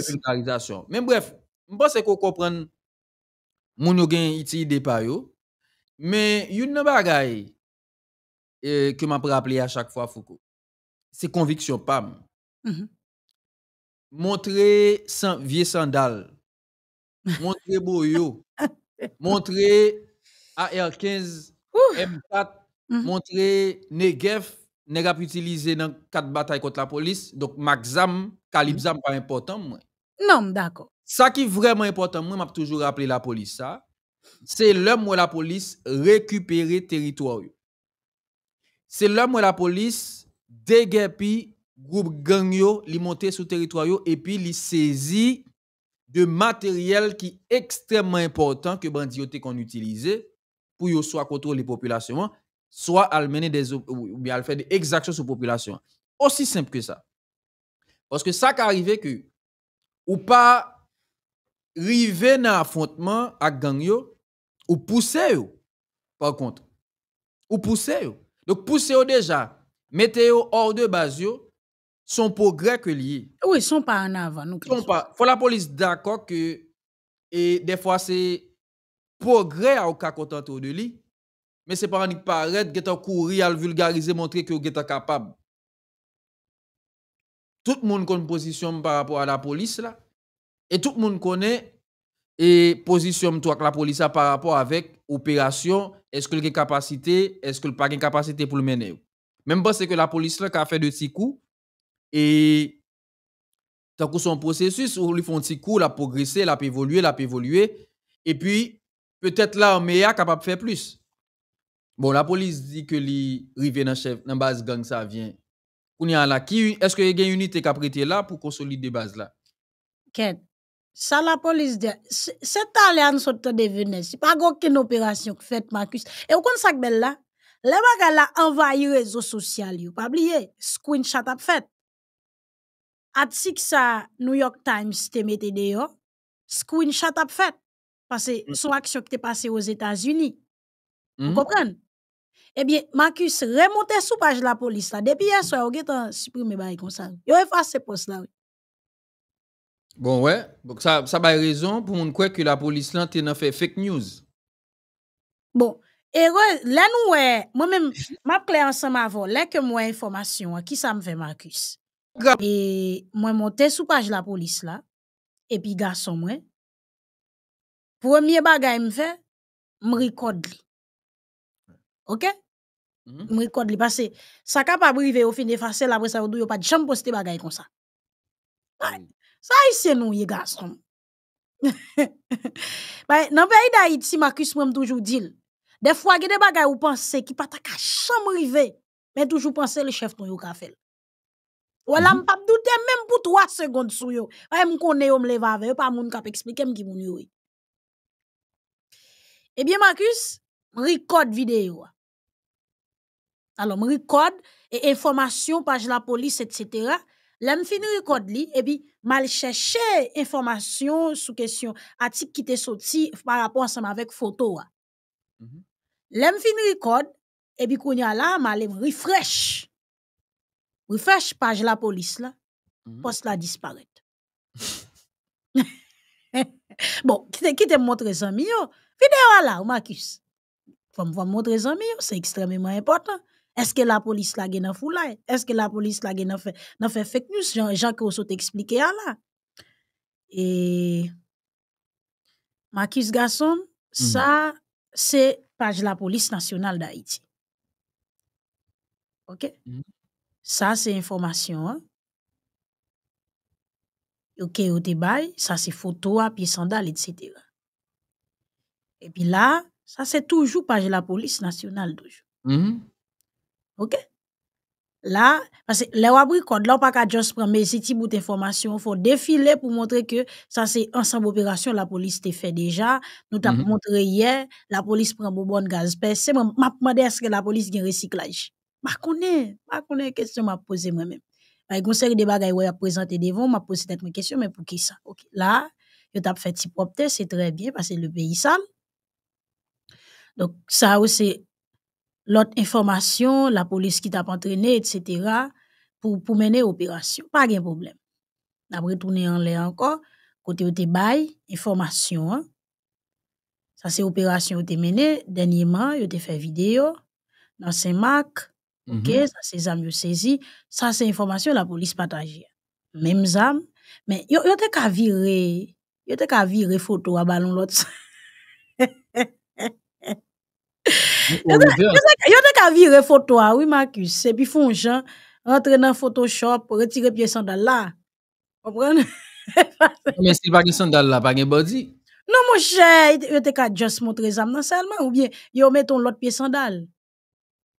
[SPEAKER 4] mais bref je pense qu'on comprend mon yon gen iti de pa yo. Mais yon nan bagay que m'a rappelé à chaque fois Foucault. C'est conviction pam. Mm-hmm. Montrer sans vieux sandales Montrer Boyo, <laughs> montrez AR-15, M4, montrer montrez utilisé dans quatre batailles contre la police. Donc, Maxam, Calibzam, mhm. pas important. Moi.
[SPEAKER 1] Non, d'accord.
[SPEAKER 4] Ça qui est vraiment important, moi, m'a toujours rappelé la police, ça. C'est l'homme où la police récupérer territoire. C'est l'homme où la police le groupe gang yo, li monter sur territoire et puis li saisi de matériel qui est extrêmement important que bandits qu'on utilisait pour soit contrôler les populations, soit des ou bien faire des exactions sur population. Aussi simple que ça. Parce que ça qui arrive que ou pas river dans affrontement avec gang yo ou pousser yo par contre ou pousser yo. Donc pousser yo déjà, mettez yo hors de base son progrès que lié.
[SPEAKER 1] Oui, son pas en avant. Nous
[SPEAKER 4] son pas. Faut la police d'accord que et des fois c'est progrès au cas autour de lui, mais c'est pas un paraître qui courir à vulgariser montrer que est capable. Tout le monde connaît position par rapport à la police là et tout le monde connaît et position toi la police a par rapport avec opération, est-ce qu'il a capacité, est-ce qu'il pas une capacité pour le mener. Même parce que la police là qui a fait de petits coups et tant son processus où ils font un petit coup, la progresser, la évoluer, la évolué Et puis, peut-être là est capable de faire plus. Bon, la police dit que les rivé dans chef, base gang, ça vient. Est-ce qu'il y a une unité qui a prêté là pour consolider la base là?
[SPEAKER 1] Ken, ça la police dit, c'est allé à nous de venir. C'est pas aucune opération qui fait Marcus. Et vous connaissez ça là? Les bagages là envahi réseaux sociaux, vous pas oublier, screenshot a fait article ça New York Times te mette de yo, screenshot a fait parce que mm. son action qui te passé aux États-Unis. Vous mm. Eh bien, Marcus remonte sous page la police là. Depuis hier soir, vous avez supprimé comme ça. Vous fait ce poste là.
[SPEAKER 4] Bon, ouais. Donc, ça, ça a raison pour que la police là a fait fake news.
[SPEAKER 1] Bon. Et là, nous, moi-même, ma clé clair ensemble avant. Là, que moi, information, hein. qui ça me fait, Marcus? E mwen montè sou page la polis la, epi gar son mwen, premye bagay mwen fè, mwen rekod li. Ok? Mwen mm-hmm. rekod li, parce sa ka pa brive yo fin defase, la bre sa yo do yo pa jom poste bagay kon sa. Mm. Sa yi sè nou ye gar son mwen. Nan pe yi da iti, ma küs mwen toujou dil. De fwa gè de bagay yo panse, ki pata ka chan mwen rive, men toujou panse le chef ton yo ka fèl. Ou la mhm. pap doute même pour 3 secondes sou yo. Wè m yo m pa moun kap que m moun yo. Eh bien, Marcus, record vidéo. Alors m et information, page la police, etc. Lè m record rekod li, ebi mal chercher information sou question atik ki te sorti par rapport à avec photo. photo. Ah. Mm -hmm. Lè m record, quand la, mal refresh refresh page la police là, mm-hmm. poste la disparaît. <laughs> bon, qui te montre les amis yo? Vidéo là, Marcus. Faut me montrer ça amis c'est extrêmement important. Est-ce que la police la gène en Est-ce que la police la gène en fait fake news? Jean, Jean que vous expliqué à là. Et Marcus Gasson, mm-hmm. ça c'est page la police nationale d'Haïti. OK? Mm-hmm. Ça, c'est information. Hein. Ok, au débat, ça c'est photo, pieds sandales, etc. Et puis là, ça c'est toujours page la police nationale toujours. Mm-hmm. Ok? Là, parce que les abricots, là, pas qu'à juste prendre mes petits bouts d'informations, il faut défiler pour montrer que ça c'est ensemble opération, la police t'a fait déjà. Nous t'avons mm-hmm. montré hier, la police prend de gaz. C'est me demande est-ce que la police a un recyclage? Ma konen, ma konen question ma pose mwen men. yon gonseri de bagay wè a prezante devon, ma pose tèt mwen kesyon, men pou ki sa? Ok, la, yo tap fè ti c'est très bien parce que le pays sal. Donc ça aussi, l'autre information, informasyon, la polis ki tap antrene, etc., Pour pou mene operasyon. Pa gen problem. Dap retounen an lè encore. kote yo te bay, informasyon an. Hein. Sa se operasyon yo te mene, denyeman yo te fè vidéo nan se mak, Ok, mm ça c'est zam saisi, ça c'est information la police partage. Même zam, mais yo yo te ka virer, yo te ka virer photo à ballon l'autre. <laughs> yo
[SPEAKER 3] te
[SPEAKER 1] ka virer photo à oui Marcus, c'est puis font gens rentrer dans Photoshop, retirer pied sandal là. Comprendre
[SPEAKER 4] Mais c'est pas de sandal là, pas de body.
[SPEAKER 1] Non mon cher, yo te ka juste montrer zam non seulement ou bien met ton l'autre pied sandale.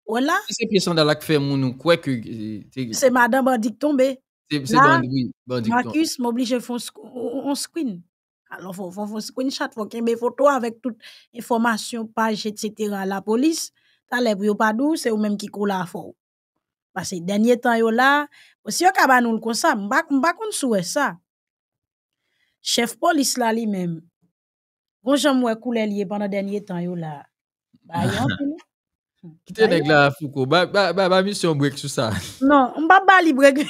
[SPEAKER 1] Voilà. C'est
[SPEAKER 4] pièce dans fait mon que euh, c'est
[SPEAKER 1] madame bandit tombée. C'est bandit
[SPEAKER 4] bandit. Marcus
[SPEAKER 1] m'oblige à faire on screen. Alors faut faut faut screenshot, faut qu'il photo avec toute information, page etc. la police, t'as les bruits pas doux, c'est eux même qui coule à fort. Parce que dernier temps yo là, si yo kaba nous comme ça, m'ba pas kon ça. Chef police là lui-même. bonjour, moi, ouais couler lié pendant dernier temps yo là. Bah <laughs> Qui te bah, neg
[SPEAKER 4] la Fouko? Ba, ba, ba, ba misyon break sou sa?
[SPEAKER 1] Non, mba bali brek.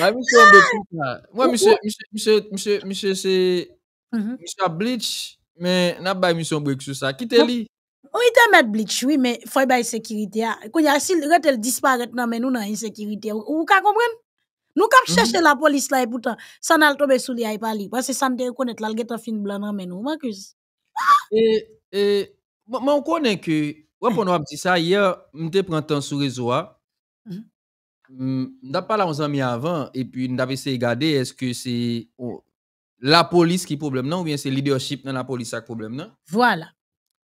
[SPEAKER 4] Ba mission break sou sa. Mwen Monsieur Monsieur Monsieur Monsieur c'est misyon mm-hmm. bleach, men nap ba mission break sou sa. Ki te li?
[SPEAKER 1] Ou ite met bleach, oui, men fay bay sekirite ya. Kou ya sil retel disparet nan men nou nan insekirite. Ou ka kompren? Nou kap mm-hmm. chèche la polis la e poutan, san al tobe sou li a e pali. que san te rekonet lal getan fin blan nan men nous Marcus. E,
[SPEAKER 4] e, mais on connaît que, pourquoi on a dit ça hier, je me suis sur sur le réseau. Hein. Hmm. Hmm, je n'ai pas l'air amis avant. Et puis, je essayé de regarder est-ce que c'est oh, la police qui est le problème, ou bien c'est le leadership dans la police qui est le problème? Voilà.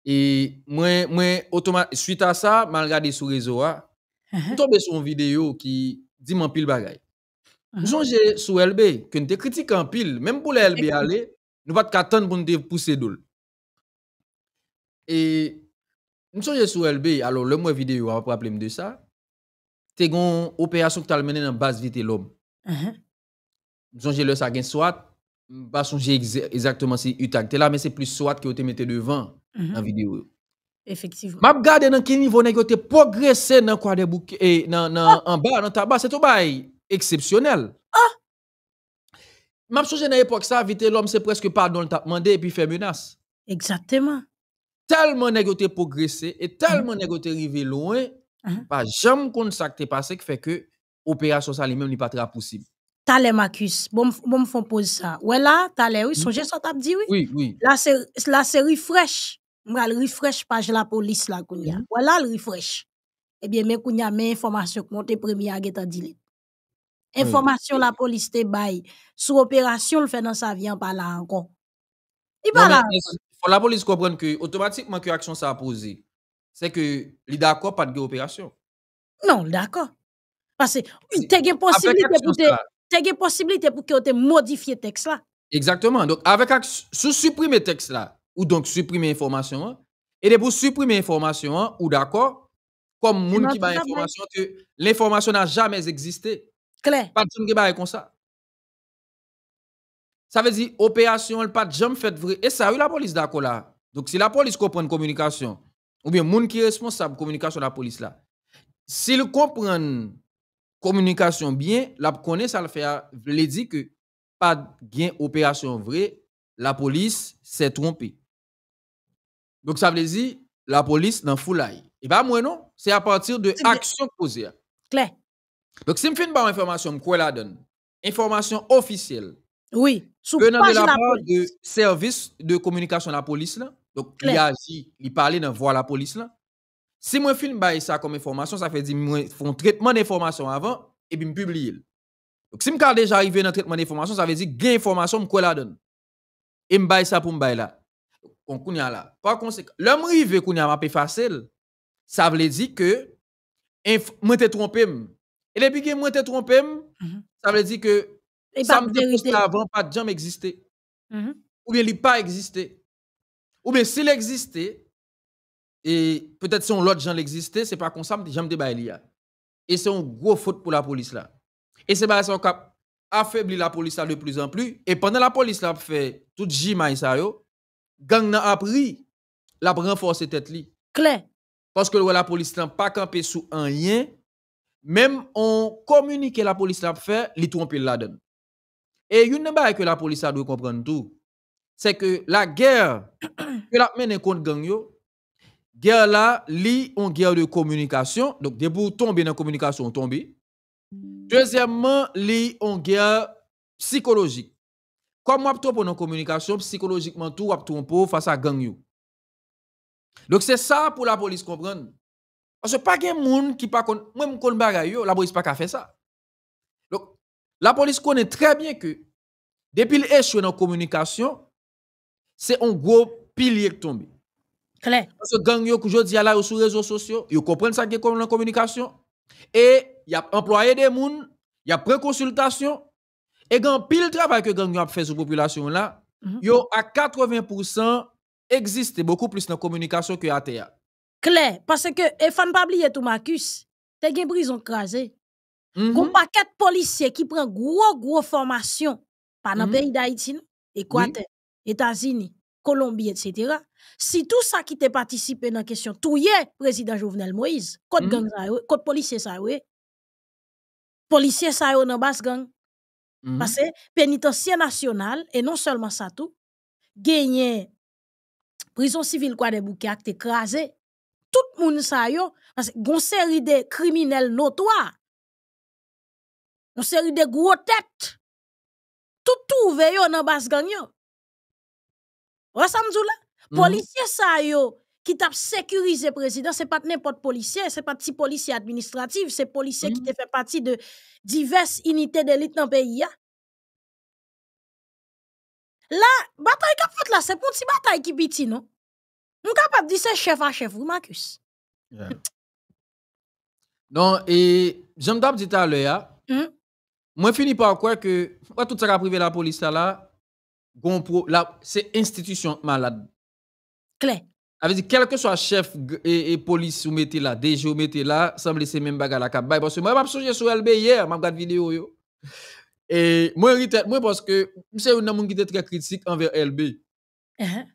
[SPEAKER 4] Et moi, suite à ça, malgré sur réseau. Hein. Uh-huh. je suis tombé sur une vidéo qui dit mon pile bagaille. Je uh-huh. suis sur LB. que tu critiques en pile, même pour LB, nous ne pas attendre pour nous pousser et je suis sur LB, alors le mois vidéo, on va de ça. Tu as opération que tu as menée dans la base vite l'homme. Uh-huh. Je suis le ça je ne sais pas exactement si UTAC là, mais c'est plus soit que tu mis devant dans uh-huh. la vidéo. Effectivement. Je regarde dans quel niveau tu as progressé dans quoi des bouquets, oh! en bas, dans ta bas, c'est tout bail exceptionnel. Ah! Oh! Je suis dans l'époque, ça, vite l'homme, c'est presque pardon, le t'a demandé et puis fait menace. Exactement tellement négocié progresser et tellement mm -hmm. loin, mhm. pas jamais qu'on ça qui passé qui fait que opération ça lui-même n'est pas très possible.
[SPEAKER 1] Talé Marcus, bon bon font pose ça. Ouais là, talé oui, songez mhm. ça t'a dit oui. Oui, oui. La série la série fraîche. le refresh page la police là kounya. Voilà le refresh. Eh bien mais kounya mais information que premier à getan dit.
[SPEAKER 4] Information
[SPEAKER 1] la police te bail sous opération le fait dans sa vie en pas encore. Il parle
[SPEAKER 4] faut la police comprendre que automatiquement que l'action ça a c'est que les d'accord pas de
[SPEAKER 1] Non, d'accord. Parce que tu as une possibilité pour te possibilité pour que tu texte là.
[SPEAKER 4] Exactement. Donc avec sous supprimer texte là ou donc supprimer l'information, hein, et de pour supprimer l'information, hein, ou d'accord comme moun qui information que l'information n'a jamais existé. Claire. Pas de qui ba comme ça. Ça veut dire opération, elle pas jamais fait vrai. Et ça, oui, la police d'accord là. Donc, si la police comprend communication, ou bien monde qui est responsable communication de la police là, s'il comprend communication bien, la connaît ça le fait, veut dit que pas bien opération vraie, la police s'est trompée. Donc, ça veut dire la police dans foulaille. Et eh bien, moi non, c'est à partir de action posée. Claire. Donc, si je fais une information, je la donne. Information officielle. Oui, sous le la, De service de communication de la police, là, donc il a dit, il parlait dans voix la police. Là. Si moi film bah, ça comme information, ça fait dire font traitement d'information avant et puis me publie. Donc si je déjà arrivé dans le traitement d'information, ça veut dire gain information me la donne. Et me ça pour me là. Donc on là. Par conséquent, l'homme arrivé qu'on m'a pas facile. Ça veut dire que moi été trompé. Et depuis que moi été trompé, mm-hmm. ça veut dire que et ça me avant, pas de jamais existé. Mm-hmm. Ou bien il n'a pas existé. Ou bien s'il existait, et peut-être si on l'autre gens ce c'est pas comme ça, jamais débaillé. Et c'est un gros faute pour la police là. Et c'est parce ça a affaibli la police là de plus en plus. Et pendant la police là fait tout jima ça gang n'a appris la renforcer tête li. Claire. Parce que la police n'a pas campé sous un lien. Même on communique la police là fait, a tromper la donne. Et une chose que la police a doit comprendre tout, c'est que la guerre <coughs> que la mené contre gang yo, guerre là, li on guerre de communication, donc des pour tomber dans la communication, tomber. Deuxièmement, li on guerre psychologique. Comme on trop dans communication, psychologiquement tout on trompe face à gang Donc c'est ça pour la police comprendre. Parce que pas de monde qui pas moi pas, la police pas faire ça. La police connaît très bien que depuis l'échoué dans la communication, c'est un gros pilier qui tombe. Claire. Parce que gang yo qui là sur les réseaux sociaux, yo comprennent ça qui comme la communication et y a employé des moun, y a pris consultation et grand pile travail que gang yo a fait sur population là, mhm. à 80% existe beaucoup plus dans communication que à terre. Claire,
[SPEAKER 1] parce que et fan pas oublier tout Marcus, t'es une prison crasé. Mm -hmm. paquet de policiers qui prend gros, gros formation par le mhm. pays d'Haïti, Équateur, États-Unis, Colombie, etc. Si tout ça qui te participé dans la question, tout est président Jovenel Moïse, code mhm. gang ça, code policier ça, oui. Policier ça, yo dans basse gang. Mhm. Parce que pénitencier national, et non seulement ça tout, gagné prison civile quoi des bouquets acte écrasé. Tout le monde ça yo, parce que une série de criminels notoires une série de gros têtes. Tout trouvé yon dans bas gang Vous voyez ça, Policier ça yo qui mhm. mhm. e, t'a sécurisé président, ce n'est pas n'importe policier, n'est pas petit policier administratif, c'est policier qui policiers fait partie de diverses unités d'élite dans le pays. Là, La bataille qui fait là, c'est pour une petite bataille qui petit non? Nous capable dire chef à chef, vous, Marcus.
[SPEAKER 4] Donc, non, et j'aime dire à l'heure, moi, fini par croire que tout ça qui a privé la police là, là c'est institution malade. Claire. Ça veut dire, quel que soit chef et, police vous mettez là, DG ou mettez là, semble c'est même bagarre la cap bah, Parce que moi, je suis sur LB hier, je regarde vidéo. Yo. Et moi, je moi parce que c'est un homme qui était très critique envers LB. Uh-huh.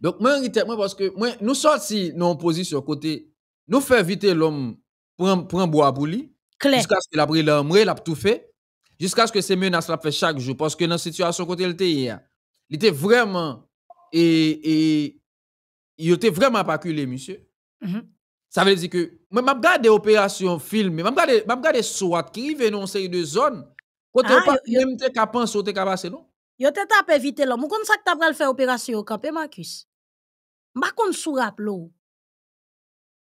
[SPEAKER 4] Donc, moi, je moi parce que moi, nous sortis dans position côté, nous faire éviter l'homme pour un bois pour lui. Jusqu'à ce qu'il a pris l'homme, il a tout fait. Jusqu'à ce que ces menaces la fait chaque jour. Parce que dans la situation côté le il était vraiment. Et, et il était vraiment pas culé, monsieur. Mhm. Ça veut dire que. Moi, je regarde des opérations filmées. Je m'a des SWAT qui arrivent dans série de zones.
[SPEAKER 1] Côté ah, pas même te ka pense ou te ka passer, non? Yo te tapé vite l'homme. Mou kon ça que pas faire opération au campé, Marcus? M'a kon sou rap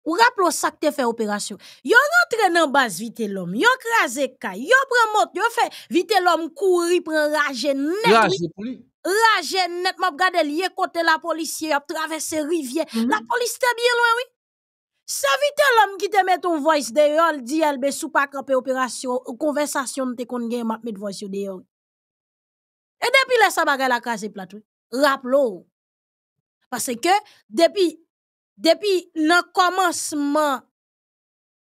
[SPEAKER 1] ou rappelons ça que fait opération. Yo rentre dans base vite l'homme, yo crasé kay, yo pren mot, yo fait vite l'homme courir pren rage net. Rage pour lui. Rage net, m'a gade lié côté la police, a traversé rivière. Mhm. La police était bien loin oui. Sa vite l'homme qui te met ton voice de dit elle be sous pas opération, conversation te kon gen m'a met voice dehors. Et depuis là ça bagay la plat. plateau. Rappelons parce que depuis depuis le commencement,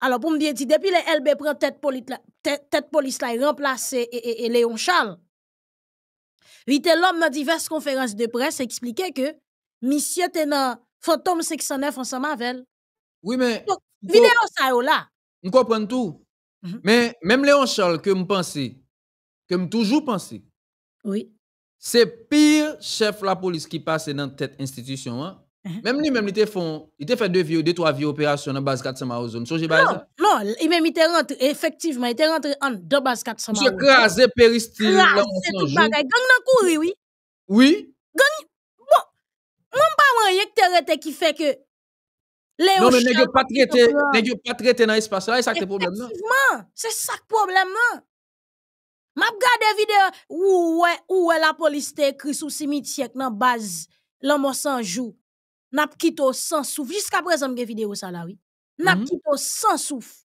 [SPEAKER 1] alors pour me dire, depuis le LB prend tête police la, remplace Léon et il Léon Charles, vite l'homme diverses diverses conférences de presse que que monsieur Tena le fantôme 609 ensemble Oui mais. Donc, ça ça y là.
[SPEAKER 4] Je comprends tout. Mm Charles que je pense, que je toujours toujours, oui. C'est pire chef la police qui passe dans cette institution hein. Mhm. Même lui-même, il t'a fait, fait deux, ou deux, trois vieux opérations dans base 400 Mao zone. Songez
[SPEAKER 1] Non, il même il était rentré, effectivement, il était rentré en dans base 400 Mao. Crasé
[SPEAKER 4] péristyle. Crasé tout bagay.
[SPEAKER 1] Gang nan couru, oui. Oui. Gang, mon pas rien a t'es arrêté qui fait que Non, mais nest pas traité, n'est-ce
[SPEAKER 4] pas traité dans l'espace là, c'est ça que le problème là.
[SPEAKER 1] Effectivement, c'est ça le problème non hein. M'a regardé vidéo où où la police t'écrit sous cimetière dans base, l'homme sans joue. Nap quitté sans souf. jusqu'à présent, gen vidéo sa la, oui. Nap pas mhm. quitté sans souf.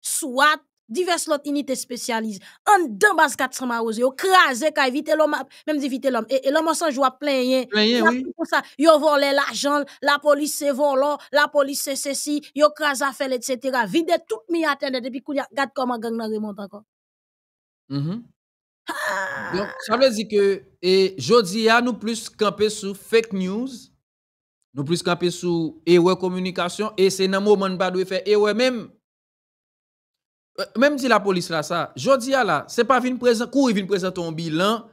[SPEAKER 1] Soit divers lot unités spécialisées. En d'un base 400 maos. yo krasé ka éviter l'homme, même d'éviter l'homme. Et, l'homme sans joie plein Plein oui. ça, yo volé l'argent, la police se volant, la police se ceci, yo krasé affaires, etc. Vide tout mi et depuis qu'on regarde comment gang nan remonte encore.
[SPEAKER 4] -hmm. Donc, ça veut dire que, et jodi a nous plus camper sur fake news, nous plus camper sur erreur communication et c'est dans moment nous pas doit faire erreur même. Euh, même si la police là ça, jodi a là, c'est pas venir présent courir présenter un bilan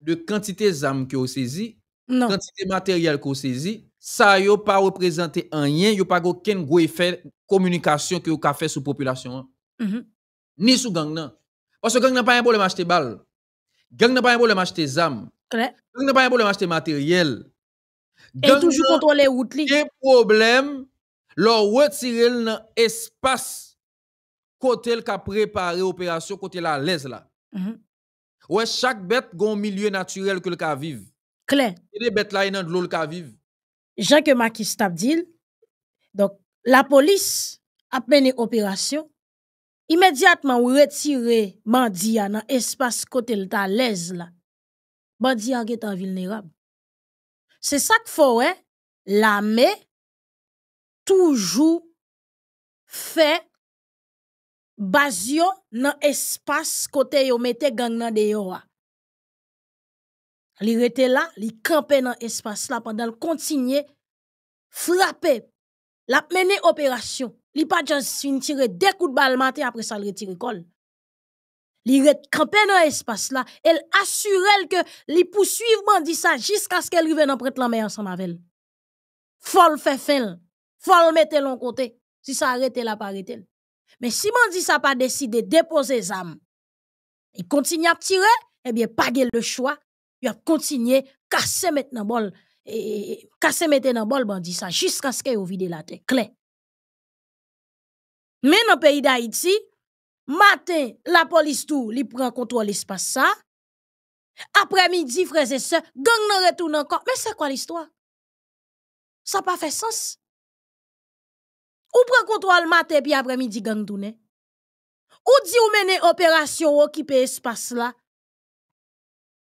[SPEAKER 4] de quantité d'armes que vous saisi, quantité matériel que vous saisi, ça ne pas représenté rien, yo pas aucun gros effet communication que vous fait sur population. Hein. Mm-hmm. Ni sur gang nan. Parce que gang n'a pas un problème acheter balle. Gang n'a pas un problème acheter armes. Gang n'a pas un problème acheter matériel. Et toujours contrôler la route. Il y a un problème, leur retirer dans l'espace côté qui a préparé l'opération, côté la l'aise là. Mhm. Ouais, chaque bête a un milieu naturel que le cas vive. Claire. Les bêtes là, ils ont de l'eau le cas vive.
[SPEAKER 1] Jean que Maki donc la police a mené opération. Immédiatement, a retiré Mandia dans l'espace côté la l'aise là. Mandia est en vulnérable. C'est ça que faut, hein? L'armée toujours fait basio dans espace côté yo mettez gang dans dehors. yo. Ah. là, li campait dans espace là pendant le continue frapper. La mené opération. Li pas juste une tirer deux coups de balle matin après ça le retire li ret dans l'espace-là... Elle assure elle que li Jusqu'à ce qu'elle jusqu'à ce qu'elle rive nan prête la main Faut le faire fait Faut le mettre lon côté si ça elle la pas... Mais si Mais si pas décidé de déposer les zam, il continue à tirer, eh bien, pas le choix, il a continué casser maintenant bol, et eh, eh, casser maintenant bol bandit ça, jusqu'à ce qu'elle vide la tête, clair. Mais dans le pays d'Haïti, Matin, la police tout, li prend contrôle l'espace ça. Après-midi, frères et sœurs, gang ne retourne encore. Mais c'est quoi l'histoire? Ça pas fait sens. Ou prend contrôle matin puis après-midi gang tourne. Ou dit ou mene opération, ou kipe pour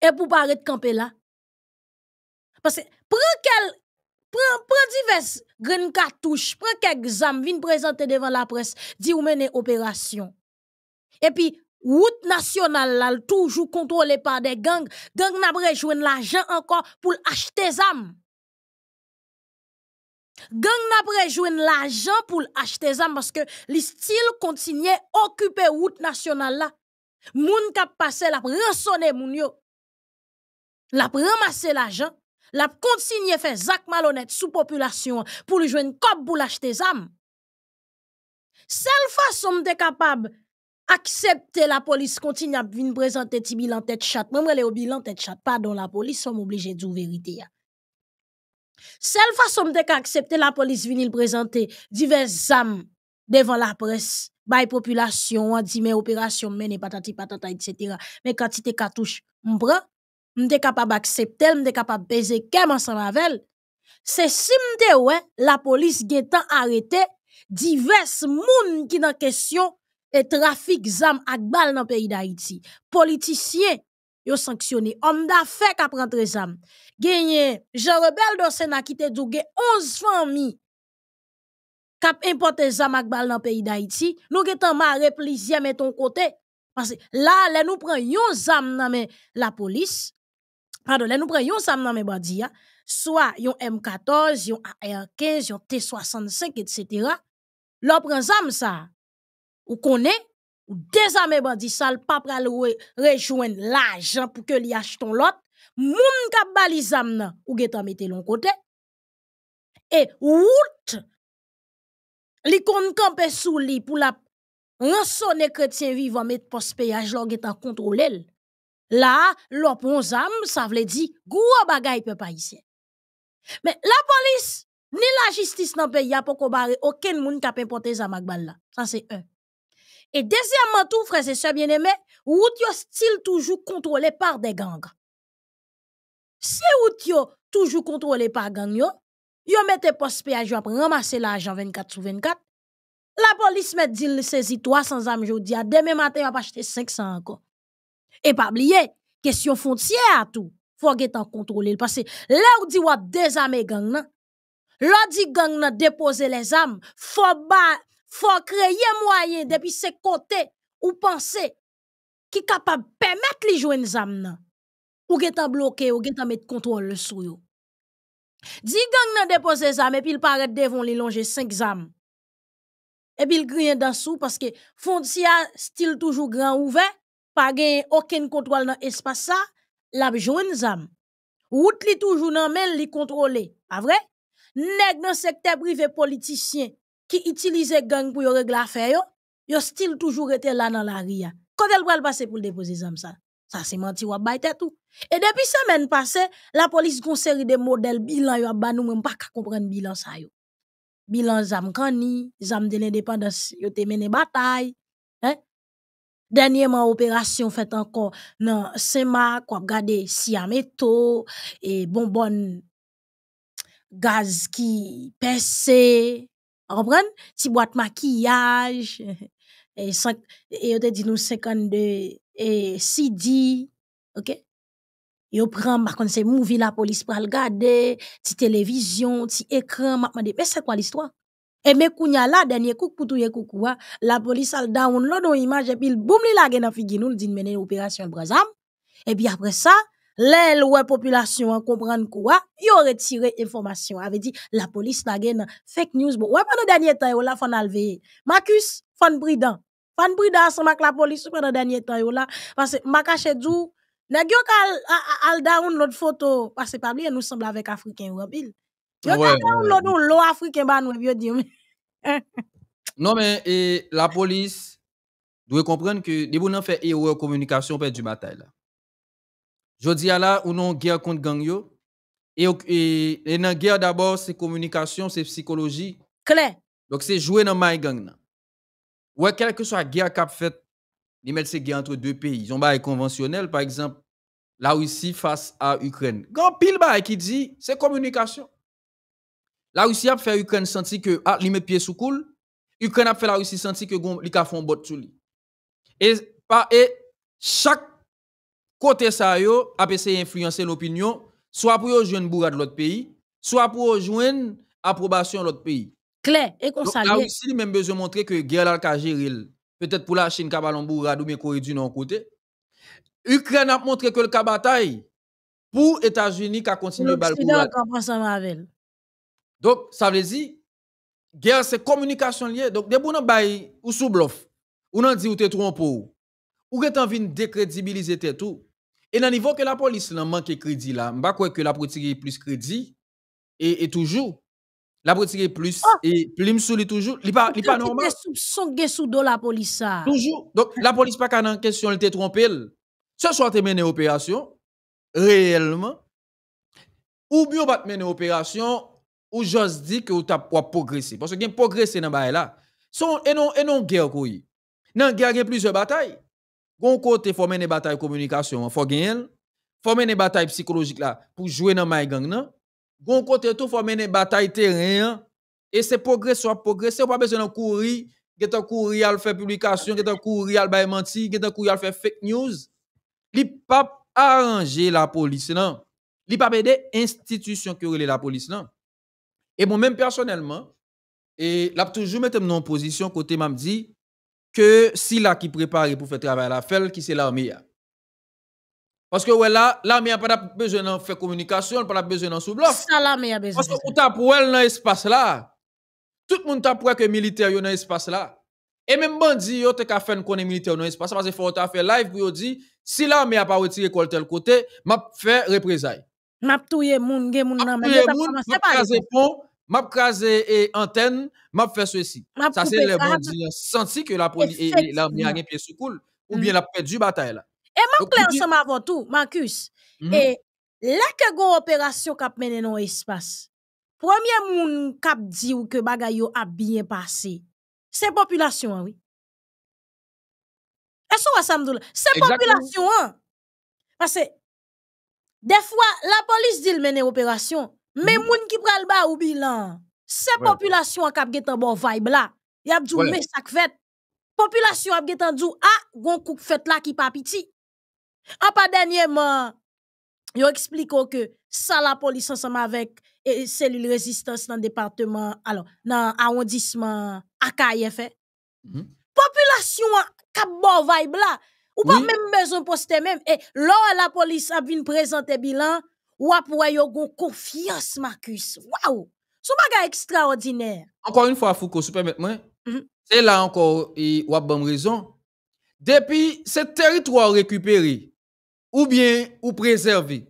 [SPEAKER 1] Et pour pou paret là. Parce que prend quel. prend prend divers cartouches, cartouches, prend quelques zam, viens présenter devant la presse, dit ou mene opération. Et puis, route nationale est toujours contrôlée par des gangs. Gang n'a pas rejoint l'argent encore pour acheter des armes. Gang n'a pas rejoint l'argent pour acheter des âmes parce que les styles continuent à occuper route nationale là. gens qui passent la rançonner moun yo. La ramasser l'argent, la continuer faire zak malhonnête sous population pour jouer une cop pour acheter des Seule façon de capable accepter la police continue à venir présenter ti bilan tête chat moi relé les bilan tête chat pardon la police sont obligés de dire vérité ya. Seule façon de accepter la police venir présenter diverses âmes devant la presse by population on dit mais opération mené patati patata etc. mais quand tu te cartouche on prend on te capable accepter on te capable de baiser comme ensemble avec c'est si m'te ouais la police gétant arrêter diverses moun qui dans question et trafic zam ak bal dans le pays d'Haïti. Politiciens, yo sanctionné. Homme d'affaires qui des zam. Gagné, Jean Rebel do Sénat qui te 11 familles qui importé zam ak bal dans le pays d'Haïti. Nous getan maré plaisir met ton côté. Parce que là, les nous prenons yon zam nan la police. Pardon, les nous prenons yon zam nan men bandia hein. Soit yon M14, yon AR15, yon T65, etc. L'on prend zam ça. Ou connaît ou désarmer bandi sal pa pral rejoindre l'ajan pou ke li achète lot, moun kap balizam zam nan, ou getan mette lon côté et oute li kon campé sou li pour la ransone chrétien vivant met péage lor getan kontrole Là, La, lop zam, sa vle di, gros bagay peuple pa mais la police ni la justice nan pe a pou aucun aucun moun kap impote zam ak bal la. Sa se un. Et deuxièmement, tout, frères et sœurs bien-aimés, route yo style toujours contrôlé par des gangs. Si route toujours contrôlé par gang yo, yo mette poste péage pour ramasser l'argent 24 sur 24. La police met dit saisi 300 âmes aujourd'hui. demain matin va acheter 500 encore. Et pas oublier question frontière à tout. Faut en contrôler parce que là où dit wap désarmer gang Là là di gang nan déposer les âmes, faut ba, faut créer moyen depuis ce côté ou penser qui capable permettre les jeunes zam ou gen bloqué ou gen mettre contrôle sur yo Di gang nan déposer zam et puis il paraît devant les longer 5 zam. Et puis ils grien dans sous parce que frontière style toujours grand ouvert, pas gain aucun contrôle dans espace ça, la joindre zam. Route li toujours nan men li contrôler, pas vrai? Nèg dans secteur privé politicien qui utilise gang pour régler regla fe yo, yo style toujours été la dans la ria. Quand elle va passer pour déposer ça Ça, ça c'est se ou wap bay tout et semaine passée, la police gonseri de modèles bilan yo ba nous pas pas bilan ça yo. Bilan zam kani, zam de l'indépendance yo te mene bataille, Hein? opération opération fèt qui nan Sema, kwa ap gade et e bonbon gaz qui pese, vous comprenez Si boîte maquillage, <laughs> et, 5, et on te dit nous 52, et CD, ok Yo prend, par contre, ces movie la police pour regarder, si télévision, si écran, ma mais c'est quoi l'histoire et eh, mes kounya là dernier coup pour tout coucoua, hein, la police a download une image et puis boum li la gen nan figi nou di mené opération Brazam et puis après ça les ouais population en comprendre quoi yo retiré information avait dit la police n'a gain fake news ouais pendant dernier temps là fon alvé Marcus fon brident fon brident ensemble que la police pendant dernier temps la parce que ma caché dou n'a yo kal al down photo parce que pas bien nous semble avec africain en pile yo kal l'eau africain ba nous yo dire
[SPEAKER 4] non mais la police doit comprendre que debout nan fait erreur communication perd du bataille là Jodi à là, on a guerre contre gang Et, et, guerre d'abord, c'est communication, c'est psychologie. Claire. Donc c'est jouer dans ma gang. ou quelle que soit la guerre qu'a fait, les mettre guerre entre deux pays. Ils ont conventionnel, par exemple, la Russie face à Ukraine. Grand pile qui dit, c'est communication. La Russie a fait Ukraine sentir que, ah, li pieds sous coule. L'Ukraine a fait la Russie sentir que li ka font bot sous et chaque Côté ça, yo, a essayé influencer l'opinion, soit pour jouer une de l'autre pays, soit pour jouer approbation de l'autre pays.
[SPEAKER 1] Clair, et comme ça Là aussi,
[SPEAKER 4] même besoin de montrer que guerre là Géril. Peut-être pour la Chine, Kabalon bourrade ou bien Corée du Nord côté. Ukraine a montré que le bataille pour États-Unis qui a continué
[SPEAKER 1] le
[SPEAKER 4] Donc, ça veut dire, guerre, c'est communication liée. Donc, des bonnes bay, ou sous bluff, ou non dit ou t'es trompé ou, ou t'es envie de décrédibiliser tout. Et dans le niveau que la police n'a manque crédit là, je quoi que la pour tirer plus crédit et, et toujours. La pour tirer plus oh. et toujours. Il pas pas normal.
[SPEAKER 1] soupçon sous la police ça. Toujours.
[SPEAKER 4] Donc la police pas qu'en question elle t'est trompée. Ce soir tu mené opération réellement ou bien va mener opération ou j'ose dire que ou t'a progressé parce que gain progressé dans bail là. Son et non et non guerre quoi. Dans guerre plusieurs batailles. Gon côté faut mener bataille communication, faut gagner, faut mener bataille psychologique là pour jouer dans my gang non. Gon côté tout faut mener bataille terrain et c'est progresser progresser pas besoin de courir, getan courir al faire publication, getan courir al bay menti, getan courir al faire fake news. Li pas arranger la police non. Li pas aider institution qui la police non. Et moi même personnellement et là toujours mettre en position côté m'a dit que si la qui prépare pour faire travail à la fête, qui c'est l'armée. Parce que l'armée n'a pas besoin de faire communication, pas besoin de sous bloc Ça,
[SPEAKER 1] l'armée a besoin. Parce que
[SPEAKER 4] tape pour elle dans l'espace là. Tout le monde a pour que militaire dans espace là. Et même bandi yo te ka fait un militaire dans l'espace parce que vous avez fait live pour dire si l'armée n'a pas retiré col tel côté, m'a fait représailles.
[SPEAKER 1] M'a touye moun gen faire nan
[SPEAKER 4] c'est pas m'a crasé et antenne, m'a fait ceci. Ça, c'est le bandits. Hein. senti que la police et l'armée a un pied sous coule, ou mm. bien la perdu bataille.
[SPEAKER 1] Et m'a clair ensemble avant tout, Marcus. Mm-hmm. Et là que go opération a mené dans espace. Premier moun cap dit que bagay a bien passé. C'est population hein, oui. Est-ce que ça C'est population hein. Parce que des fois la police dit mener opération mais mm. moun ki pral ba ou bilan, se ouais. population kap getan bon vibe là, y djou ouais. mais fait !» fèt. Population ap getan djou ah, gon kouk fèt là qui pa piti. En pas dernièrement, yo expliqué que ça la police ensemble avec et cellule résistance dans département, alors dans l'arrondissement Akaye hein. la mhm. population a Population kap bon vibe là. Ou pas même besoin poster même. Et là, la police a venu présenter bilan, ou wè yo gon confiance, Marcus. Waouh! Son bagay extraordinaire. Encore
[SPEAKER 4] une fois, Foucault, super met mwen, mm -hmm. là encore ankon e, wap raison. raison. depi se territoire récupéré, ou bien ou c'est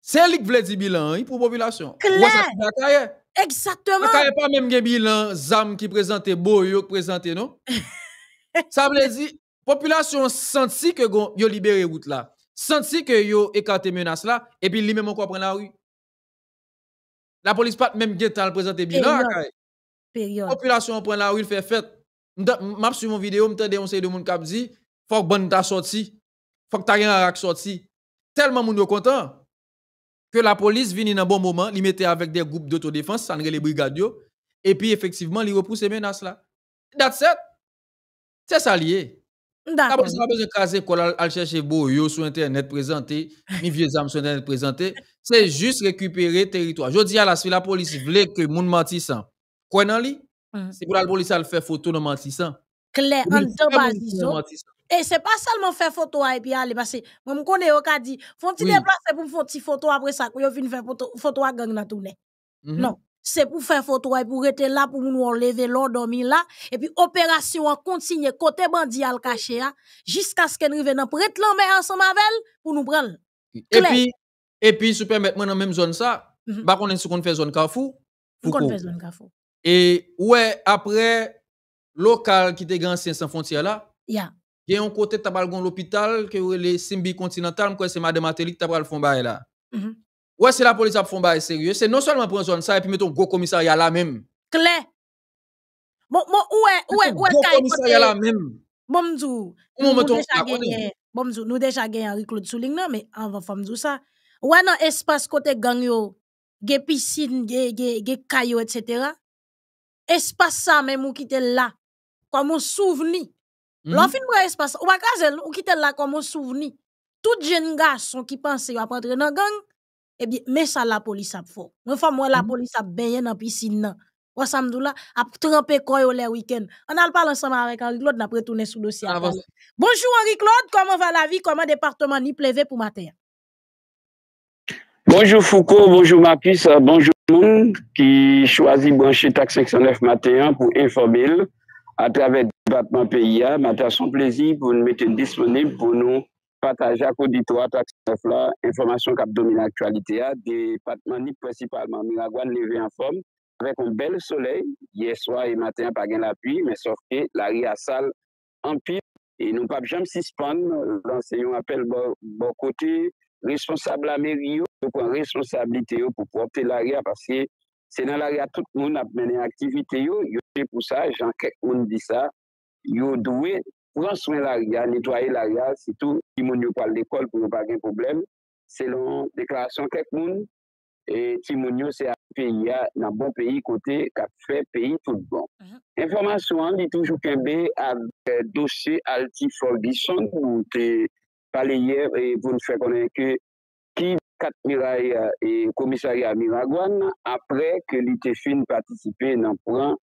[SPEAKER 4] c'est qui vle di bilan pour la population. Claire
[SPEAKER 1] Exactement. n'y
[SPEAKER 4] a pas même que bilan ZAM qui présentait Boyo qui présentait non. ça <laughs> veut dire population senti que yo libéré route là. Senti ke yo ekate menas la, epi li men mwen kwa pren la wu. La polis pat menm gen tan l prezante biyan. Populasyon pren la wu, l fe fet. M ap su moun video, m ten deyonsay do moun kap di, fok ban ta sorti, fok ta gen a rak sorti. Telman moun yo kontan, ke la polis vin in an bon moman, li mette avèk dey goup d'autodefense, sanre le brigadyo, epi efektivman li repouse menas la. That's it. Tese a liye. D'accord. Après, pas besoin de caser quoi, aller chercher Boyo sur Internet présenté, ni vieux âmes sur Internet présenté. C'est juste récupérer territoire. Je dis à la suite, la police voulait que moun mentissant. Quoi dans lui?
[SPEAKER 1] Mm. C'est pour la police
[SPEAKER 4] à faire photo dans mentissant.
[SPEAKER 1] Claire, en deux et c'est pas seulement faire photo et puis aller parce que moi me connais au cas dit font petit déplacer pour faire petit photo après ça qu'on vient faire photo photo à gang dans tourner. Mm-hmm. Non, c'est pour faire photo et pour être là pour nous enlever l'ordre, dormir là et puis opération continue côté bandit à le cacher hein, jusqu'à ce qu'elle revienne prête l'homme ensemble avec elle pour nous prendre et puis
[SPEAKER 4] et puis super maintenant dans même zone ça mhm. bah on est qu'on fait zone carrefour
[SPEAKER 1] qu'on fait zone carrefour
[SPEAKER 4] et ouais après local qui était grand sans frontière là
[SPEAKER 1] il y
[SPEAKER 4] a un côté de l'hôpital qui est le Simbi Continental c'est madame fait le fond là mhm. Ouais, c'est la police qui font bail sérieux. C'est non seulement pour zone ça et puis mettons gros commissariat là même. Clé. Bon, bon,
[SPEAKER 1] ouais, ouais, ouais, gros commissariat là même. Bon mdou. Bon on Bon nous déjà gagné Henri Claude Souling mais avant femme ça. Ouais, non, espace côté gang yo, gè piscine, gè gè gè caillou etc. Espace ça même ou qui là comme un souvenir. Mm-hmm. espace, ou pas ou qui là comme un souvenir. Tout jeune garçon qui pensait à entrer dans gang eh mais ça, la police a fait. Moi, fois, moi, la mm. police a benyen piscine pisin nan. a trempé a trempé quoi week le On on le parlé ensemble avec Henri Claude, napre toune retourné sur le dossier. Ah, bonjour Henri Claude, comment va la vie comment département ni pour pour matin?
[SPEAKER 5] Bonjour Foucault, bonjour puce, euh, bonjour tout le monde qui choisit brancher tax 509 hein, pour pour à travers le département PIA. Mater son plaisir pour nous mettre disponible pour nous patajak ou ditou ataksef la, informasyon kap domine aktualite ya, de patmanik precipalman, miragwan leve an form, avek ou bel soley, yeswa e maten apagen la pi, men sofke, la ria sal, an pi, e nou pap jam sispan, lan se yon apel bo kote, responsable a meri yo, do kon responsabilite yo pou pwote la ria, parce se nan la ria tout moun apmenen aktivite yo, yo te pou sa, jan ke koun di sa, yo dowe, Pou answen l'aria, netwaye l'aria, sitou timonyo pal dekol pou nou pa gen problem. Selon deklarasyon Kekoun, timonyo se a peyi ya nan bon peyi kote kap fe peyi tout bon. Mhm. Informasyon li toujou kebe av dosye al ti folgison pou te paleyev et pou nou fe konenke ki katmira ya euh, komisari Amiragwan apre ke li te fin patisipe nan pou an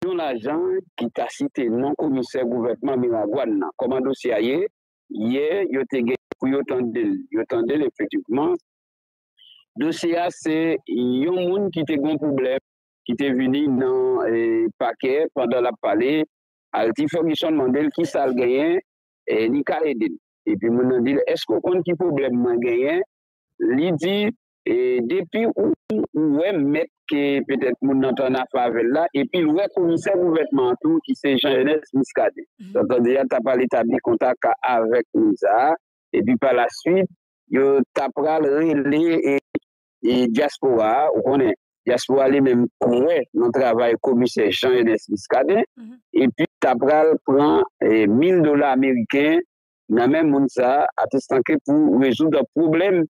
[SPEAKER 5] Nou la jan ki ta site nan komiser gouvetman mi la vwad nan komando siya ye, ye yote gen pou yotan del, yotan del efektivman. Doseya se yon moun ki te gon pou blèm ki te vini nan pake pandan la pale, al ti fomison mandel ki sal gen, e, ni ka eden. E pi moun nan dil, esko kon ki pou blèm man gen, li di, e, depi ou wèm met, ke petèk moun nan ton apavella, epi yon rekomise moun vetmantou, ki se jan yon es miskade. Sot mhm. an deyan, tapal etabli kontak ka avek moun sa, epi pala suite, yo tapral rele e, e Diaspora, ou konen, Diaspora le menm kouwe, nan travay komise jan yon es miskade, mhm. epi tapral pran e, mil dola ameriken, nan men moun sa, ates tanki pou rejou de probleme,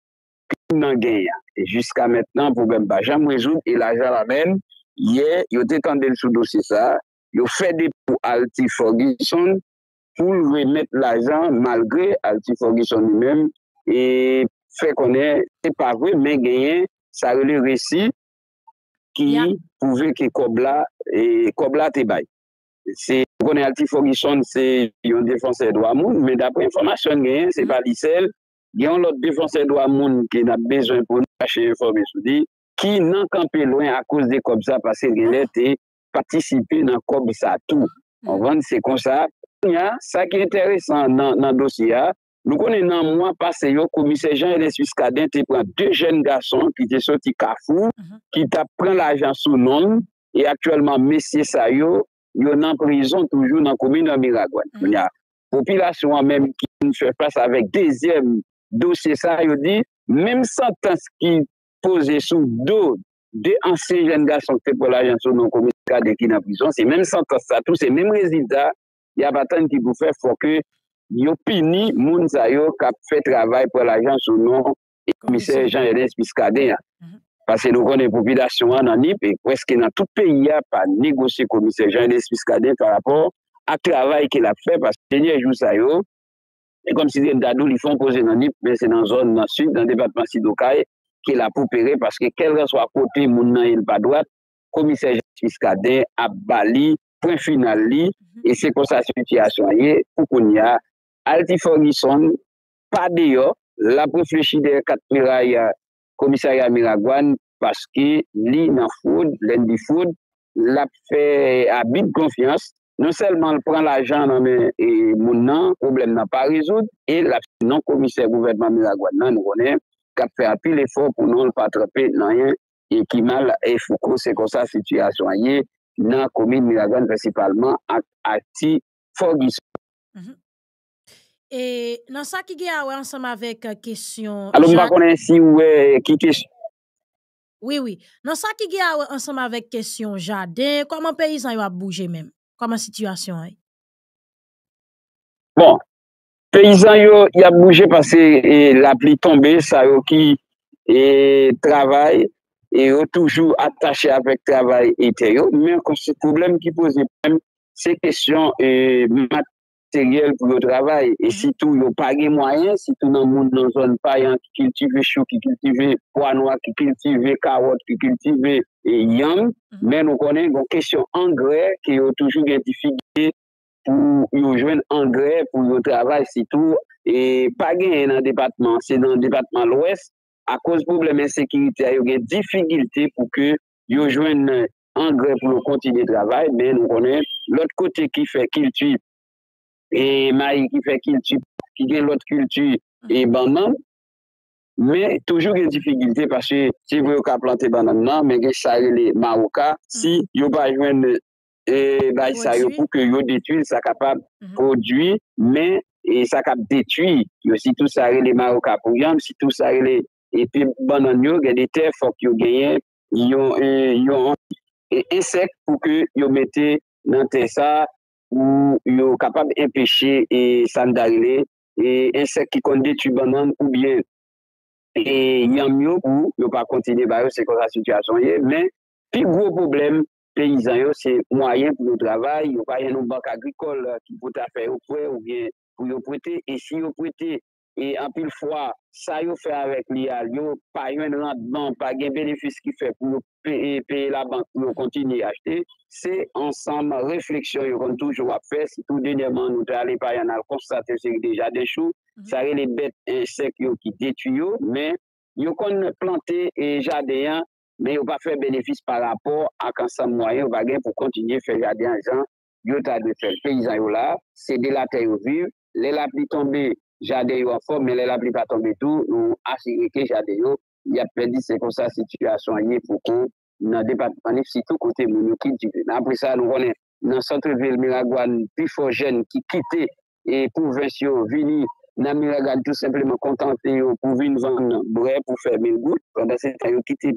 [SPEAKER 5] nan genyan. E jiska maintenant, poube mba jam wèjoub, e la jan la men, ye, yo te kande l chou do se sa, yo fè de pou Alty Fogison pou l wè met la jan malgré Alty Fogison ni mèm, e fè konè se pa wè men genyan sa relè resi ki pouve ke Kobla e Kobla te bay. Se konè Alty Fogison, se yon defanse do amoun, men dapre informasyon genyan, se mm-hmm. valiselle gen yon lot de Fransèdou amoun gen ap bezwen pou nou fache informé sou di, ki nan kampe louen a kouse de Kobza pasè gen lè te patisipe nan Kobza tou. Hmm. On vande se kon sa. Sa ki enteresan nan dosya, nou konen nan mouan pase yo komise Jean-Elis Fiskadin te pran de jen gason ki te soti kafou, hmm. ki ta pran la jansou non, e aktuellement mesye sa yo, yo nan prizon toujou nan komine Amiragouane. Popilasyon anmèm ki nou fè pras dosye sa yo di, mem santans ki pose sou do de ansen jen da son fe pou l'ajanson nou komise kade ki nan pison, se mem santans sa tou, se mem rezida, ya batan ki pou fe fwo ke yo pini moun sa yo ka fe travay pou l'ajanson nou komise jen jen spis kade ya. Pase nou kon de popidasyon ananip e weske nan tout peyi ya pa negose komise jen jen spis kade par rapport a travay ki la fe pa se jen jen jou sa yo E kom si zi en dadou li fon kozen anip, men se nan zon nan sud, nan depatman Sidokay, ki la pou pere, paske kel re so akote moun nan yon padwad, komisè jen fiskade, ap bali, pou final li, e se kon sa suti asoye, pou kon ya, al ti fongi son, pa deyo, la pou fleshi de katmira ya komisè ya Miragwan, paske li nan foud, lèndi foud, la fè abit konfians, Non selman pran l'ajan nanmen e, moun nan, problem nan pa rezoud e la nan komise gouverdman Milagwan nan nou konen, kap pe api l'effort pou nan l'patrepe nanyen e ki mal e fukou se konsa situasyon ye nan komise Milagwan resipalman ati fok dispo. Mhm.
[SPEAKER 1] E nan sa ki gye awe ansam avek uh, kesyon alo mba
[SPEAKER 5] konen si ou e kikish
[SPEAKER 1] Oui, oui. Nan sa ki gye awe ansam avek kesyon jade konman pe yon yon ap bouje menm? Kwa man sityasyon ay? E?
[SPEAKER 3] Bon, peyizan yo, ya bouje
[SPEAKER 5] pase e, la pli tombe, sa yo ki e, trabay, yo toujou atache avek trabay ete yo, men kon se problem ki pose, se kestyon materyel pou yo trabay, e mhm. si tou yo pagi mwayen, si tou nan moun nan zon payan ki kiltive chou, ki kiltive poanwa, ki kiltive karot, ki kiltive... E yon, mhm. men nou konen kon kesyon angrè ki yo toujou gen difigilte pou yo jwen angrè pou yo travay sitou. E pa gen nan debatman, se nan debatman lwes, a koz pouble men sekilite, yo gen difigilte pou ke yo jwen angrè pou yo kontine travay, men nou konen lout kote ki fe kiltu, e may ki fe kiltu, ki gen lout kiltu, e banman. Men, toujou gen difigilite, paswe, si vou yo ka plante banan nan, men gen sarile Maroka, mm-hmm. si yo baywen, e bay saril pou ke yo detu, sa kapab prodwi, men, e sa kap detu, yo sitou sarile Maroka pou yon, sitou sarile, epi banan yo, gen dete fok yo genyen, yo, yo, e ensek pou ke yo mette nan te sa, ou yo kapab empeshe, e san darile, e ensek ki kon detu banan pou bien, E yon myo pou yon pa kontine ba yo se kon sa sitwasyon ye. Men, pi gwo problem, pe yon zan yo se mwayen pou yon travay, yon pa yon bank agrikol euh, ki pou ta pe yon pre ou gen pou yon prete. E si yon prete, e anpil fwa, sa yon fe avèk li al, yon pa yon rand ban, pa gen benefis ki fe pou yon pe e, la bank pou yon kontine yon achete, se ansanm refleksyon yon kon toujou ap fè, si tou denèman nou te ale pa yon al konstate, se yon deja de chou, Sare li bet insek yo ki detu yo, men yo kon planté e jadeyan, men yo pa fè benefis pa lapor ak ansam mwayen, yo pa gen pou kontinye fè jadeyan jan, yo ta de fè. Pè izan yo la, se de la tè yo viv, le la pli tombe, jadeyo an fon, men le la pli pa tombe tou, nou asireke jadeyo, yad pe di se kon sa situasyon yé pou kon nan depat anif si tou kontè moun yo ki njide. Nan apre sa nou konen nan sante vil mè la gwan pi fò jèn ki kite e pou ven sio vini nan mi regal tout sepleman kontante yo pou vin van bre pou fè men gout, kanda se ta yo kiti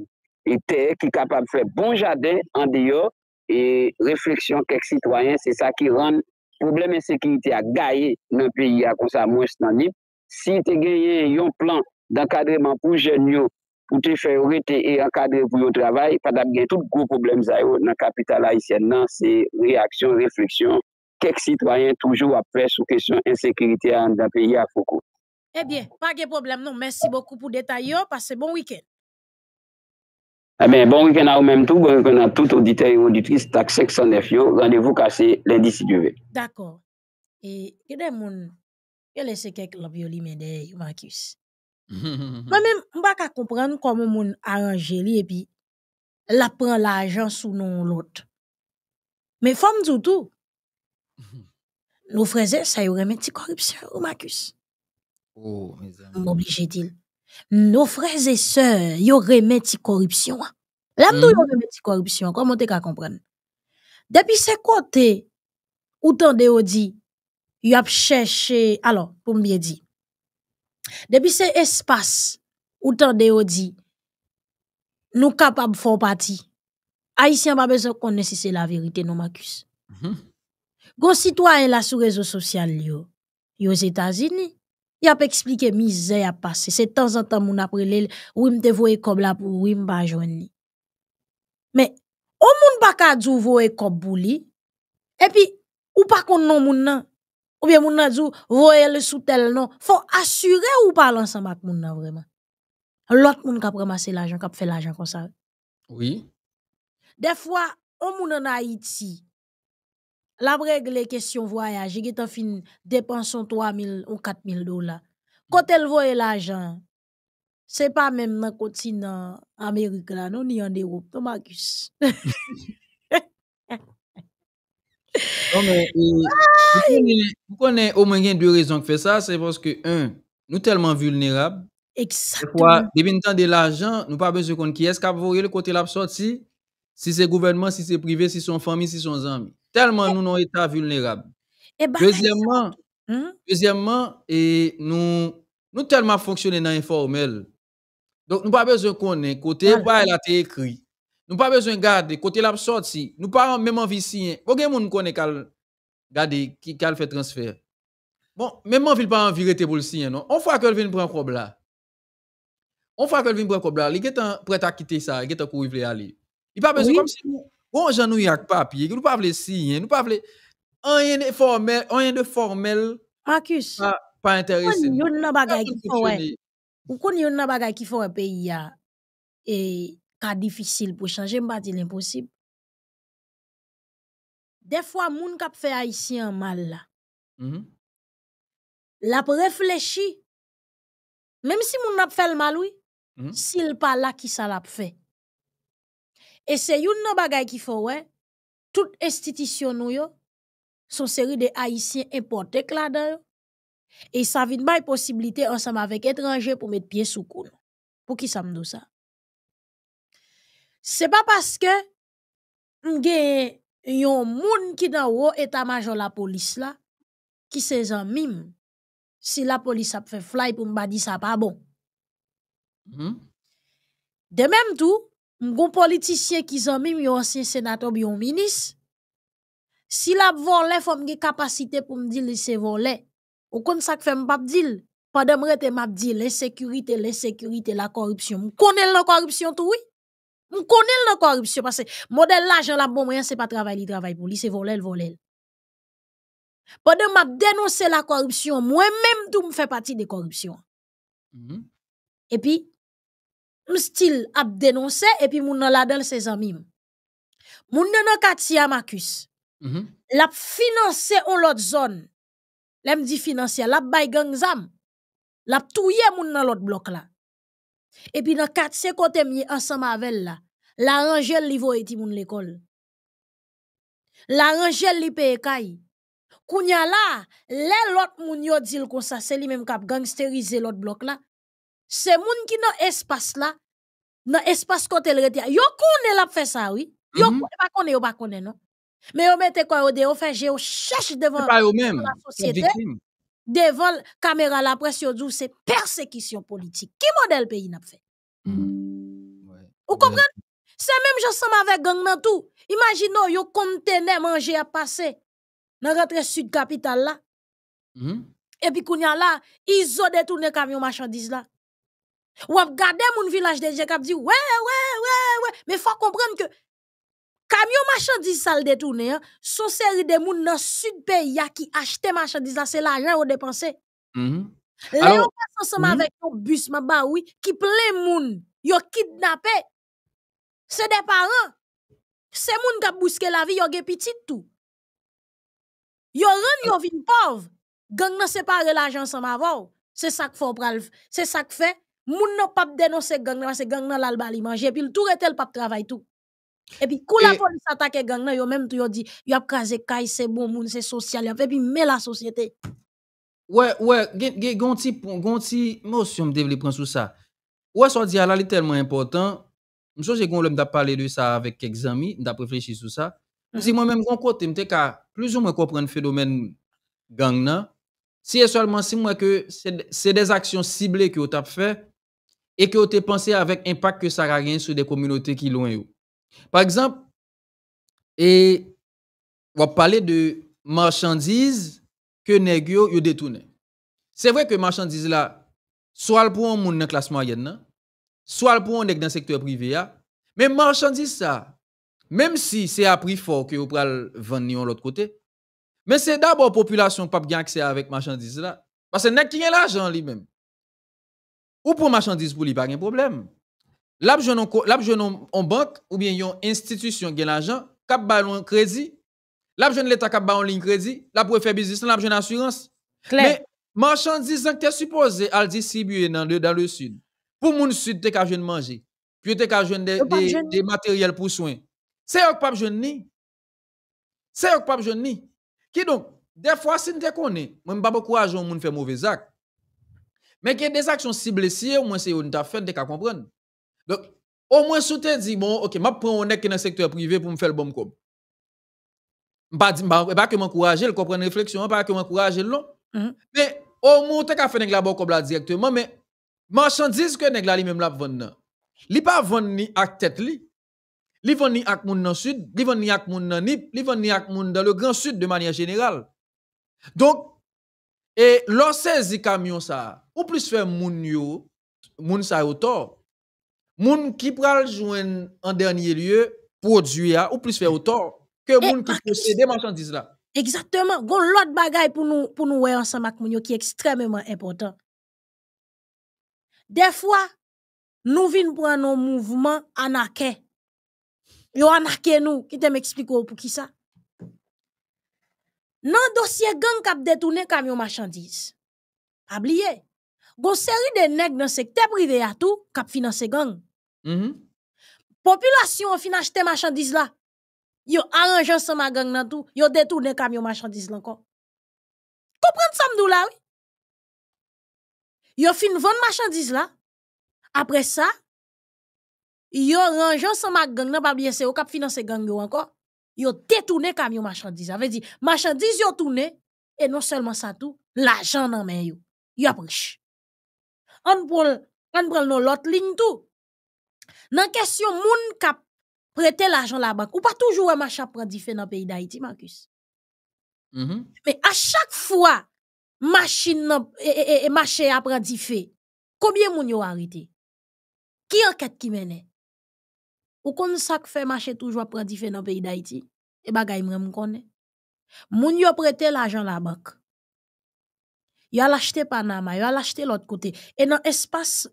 [SPEAKER 5] ete ki kapab fè bon jaden an de yo, e refleksyon kek sitwayen, se sa ki ran probleme sekinite a gaye nan peyi a konsa mwes nan li. Si te genye yon plan d'akadreman pou jen yo, pou te fè yon rete e akadre pou yo travay, pa da gen tout gwo probleme zay yo nan kapital a isen nan se reaksyon, refleksyon, quelques citoyens toujours après sur question insécurité dans le pays à Foucault.
[SPEAKER 1] Eh bien, pas de problème, non. Merci beaucoup pour le détail. Passez bon week-end.
[SPEAKER 5] Eh bien, bon week-end à vous-même tout. Bon week-end à tout auditeur et auditrice. Tac yo, Rendez-vous cassé lundi
[SPEAKER 3] si tu veux.
[SPEAKER 1] D'accord. Et, il y a des gens qui laissent quelques lobes de Marcus.
[SPEAKER 3] <laughs> Moi-même,
[SPEAKER 1] je ne peux pas comprendre comment les gens lui et puis la prend l'argent sous non l'autre. Mais femme du tout. Nou freze sa yore meti koripsyon ou makus? O, mizan. M'oblije dil. Nou freze sa yore meti koripsyon. La mtou yore meti koripsyon. Kwa mante ka kompren. Depi se kote, ou tan de o di, yop chèche, alo, pou mbiye di. Depi se espas, ou tan de o di, nou kapab fon pati. Aisyen pa bezan konnen si se la verite nou makus. Hmm. Gon citoyen la sou rezo sociaux yo. Yo Zetazini. Yap eksplike mizè passer. pase. Se temps en temps mon apre ou te voye comme la pou pas ba mais o moun voye bou et puis ou pa non moun nan, ou bien moun nan voye le sous tel non, faut assurer ou pas ensemble. a moun nan vraiment Lot moun kap l'argent, qui kap fait l'argent, comme ça. Oui. Des fois, o moun nan la règle question voyage, il est fin dépensons 3 000 ou 4 000 dollars. Mm. Quand elle voit l'argent, ce n'est pas même dans le continent américain, non, ni en Europe, non, Marcus. <laughs>
[SPEAKER 4] vous connaissez au moins deux raisons qui fait ça, c'est parce que, un, nous sommes tellement vulnérables. Exactement. depuis le temps de l'argent, nous pas besoin de qui est-ce qui a le côté de la sortie. Si c'est gouvernement, si c'est privé, si son famille, si son ami. Tellement eh nous non état vulnérable. Eh ben, deuxièmement, hein? deuxièmement et nous nous tellement fonctionner dans informel. Donc nous pas besoin qu'on ait côté ah, pas été écrit. Nous pas besoin garder côté la sortie. Nous pas même envie signer. Aucun monde connaît qu'elle garder qui qu'al fait transfert. Bon, même en ville pas envie de pour le signer non. On fois qu'elle vient prendre un problème. On fois qu'elle vient prendre un problème. il est prêt à quitter ça, il est courir aller. Il pas besoin oui. comme si bon Jean nous avec papier, nous pas voulez signer, nous pas voulez rien de formel, rien de formel. Marcus, pas, pas intéressé. Il y a une bagaille qui fait
[SPEAKER 1] ou qu'on y a une bagaille qui fait un pays ah, et cas difficile pour changer, pas dire l'impossible. Des fois moun k'ap fait haïtien mal là. Mm L'a réfléchi. Même si moun n'ap fait le mal oui, mm-hmm. s'il pas là qui ça l'a fait. E se yon nan bagay ki fò wè, tout estitisyon nou yo, son seri de haisyen importèk la dè yo, e sa vin bay posibilite ansam avèk etranjè pou mèt piye soukoun. Pou ki sa mdou sa. Se pa paske, mge yon moun ki nan wò etan majon la polis la, ki se zan mim, si la polis ap fè fly pou mba di sa pa bon. Mm-hmm. De menm tou, m goun politisye ki zanmi m yon asye senato bi yon minis, si la vòle fòm ge kapasite pou m di li se vòle, okon sak fe m pap di l, padem rete m ap di l, le sekurite, le sekurite, la korupsyon, m konel la korupsyon toui, m konel bon la korupsyon, pase model la jò la bon mwen se pa travay li travay pou li, se vòle l, vòle l. Padem ap denose la korupsyon, mwen menm tou m fè pati de korupsyon. Mm-hmm. E pi, mstil ap denonse, puis moun nan ladel se zanmim. Moun nan nan kati ya mhm. la mm -hmm. l'autre finanse on l'autre zone. lem di finanse, la bay gang zam, La touye moun nan l'autre là la. puis nan kati se kote mye ensemble mavel la, la li voye ti moun l'école. La ranjel li pe ekay. Kounya la, le lot moun yo dil kon sa, se li même kap gangsterize l'autre là. la, c'est monde qui dans espace là dans espace côté le retia yo connaît la fait ça oui yo ne -hmm. pas yo pas non mais yo mettez quoi au fait j'ai cherche devant la société devant la caméra la presse yo c'est persécution politique qui modèle pays n'a fait mhm. vous comprenez c'est même j'ensemble avec gang dans tout imagine yo conteneur manger à passer dans rentrer sud capitale là mhm. et puis kounya là ils ont détourné camion marchandises là ou ap gade moun village de Dje kap di, ouais, ouais, ouais, ouais. Mais faut comprendre que camion marchandise ça le détourné, hein, son série de moun dans sud pays qui achète marchandise là, c'est l'argent ou dépenser Mm -hmm. Là, on passe ensemble mm-hmm. avec un bus, ma ba oui, qui plein moun, yo kidnappé. C'est des parents. C'est moun qui a bousqué la vie, yo gen petit tout. Yo ren yo vin pauvre. Gang nan séparé l'argent ensemble avant. C'est ça que faut pral, c'est ça que fait moun nan pas dénoncer gang nan parce gang nan lal manger puis tout retel pap travail tout et puis quand la e police attaque gang nan même tout yo dit yo a c'est bon moun c'est social et puis met la société
[SPEAKER 4] ouais ouais gon ti motion me sur ça ouais ça dit là tellement important je j'ai que l'homme t'a de ça avec quelques amis réfléchi sur ça si moi-même gon côté me plus ou moins comprendre phénomène gang si e seulement si moi que c'est des actions ciblées que vous avez fait et que vous pensez pensé avec impact que ça a rien sur des communautés qui loin. Par exemple, et on va parler de marchandises que vous détournez. C'est vrai que marchandises là soit pour un monde dans classe moyenne soit pour un le dans secteur privé mais marchandises ça même si c'est à prix fort que vous pral vendre l'autre côté mais c'est d'abord la population pas bien accès avec marchandises là parce que vous qui a l'argent lui-même ou pour marchandises pour lui, pas de problème. Là, je en banque ou bien une institution qui a l'argent, cap un crédit. Là, l'État cap en ligne crédit. Là, pour faire business, là, assurance. Mais marchandise que tu supposé à distribuer dans le, dans le sud. Pour moun sud, tu as jeune manger. Puis t'es ka jeune des de, de matériels pour soins. C'est un pas jeune ni. C'est un pas jeune ni. Qui donc, des fois, si tu connais, même pas beaucoup d'argent, moun fait mauvais actes. Mais qu'il y a des actions ciblées, si au moins c'est une affaire de comprendre. Donc, au moins, si tu dis, bon, ok, je prends un dans secteur privé pour me faire le bon coup. Je ne pas que m'encourager, je comprends réflexion, pas que m'encourager, non. Mm-hmm. Mais au moins, tu as fait la bon là directement, mais marchandise que nèg la li même la vendre. Li pas vendre ni ak tête li. Li vend ni ak moun nan sud, li vend ni ak moun nan nip, li vend ni ak moun dans le grand sud de manière générale. Donc, et l'on saisi camion ça, ou plus faire moun yo, moun sa yo Moun qui pral joindre en dernier lieu, produit ou plus faire au que moun qui possède des marchandises là.
[SPEAKER 1] Exactement. Gon l'autre bagaille pour nous, pour nous voir ensemble avec moun qui est extrêmement important. Des fois, nous venons prendre un mouvement anarchiques. Yo anarché nous, qui te m'explique pour qui ça? Non, dossier gang kap camion marchandises. machandise. ablié. Gon série de neg nan secteur prive ya tout kap financer gang. Mm -hmm. fin achete machandise la. Yo arrange ensemble gang nan tout yo detourne kamyon machandise lankon. Komprende samdou la, oui? Yo fin vendre machandise la. après sa, yo arrange ensemble gang nan pa blye yo kap financer gang yo encore, Yo camion ça machandise. Ave di, machandise yo tourné et non seulement ça tout, l'argent jan nan men yo. Yo an pral nou lot lign tou. Nan kesyon moun ka prete l'ajan la bank, ou pa toujou a mach apre di fe nan peyi da iti, Marcus. Me mm-hmm. e, e, e, a chak fwa, mach e apre di fe, kobye moun yo harite? Ki yo ket ki mene? Ou kon sak fe mach e toujou apre di fe nan peyi da iti? E bagay mrem konne. Moun yo prete l'ajan la bank, yon a l'acheté Panama, yon a l'acheté l'autre côté. Et dans l'espace,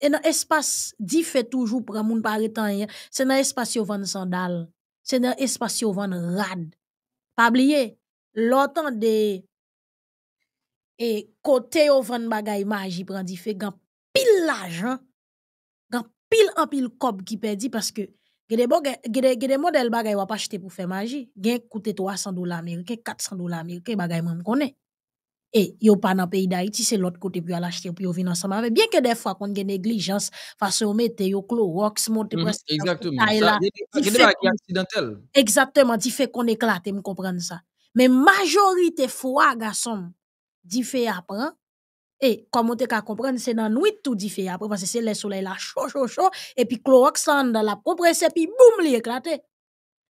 [SPEAKER 1] et dans espace fait toujours pour moun pa retan c'est dans l'espace espace yon vann sandales, c'est dans l'espace espace yon vann rad. Pas oublier l'autre de et côté yon vann bagay magie prend dit fait gan pile l'argent, gan pile en pile kob qui perdit parce que il y a des modèles qui ne pas acheter pour faire magie. Il y a 300 dollars américains, 400 dollars américains, des choses que je connais. E yo pa nan peyida iti se lot kote pyo alashti pou yo vinansama. Ve bien ke defwa kon gen neglijans fase ome te yo klo roks moun te mhm, preste. Exactement. A gen de la ki aksidentel. Exactement. Ti fe kon eklate moun komprende sa. Men majorite fwa gason di fe apre. E kon moun te ka komprende se nan nouit tou di fe apre. Fase se le sole la chou chou chou. E pi klo roks san dan la po prese pi boum li eklate.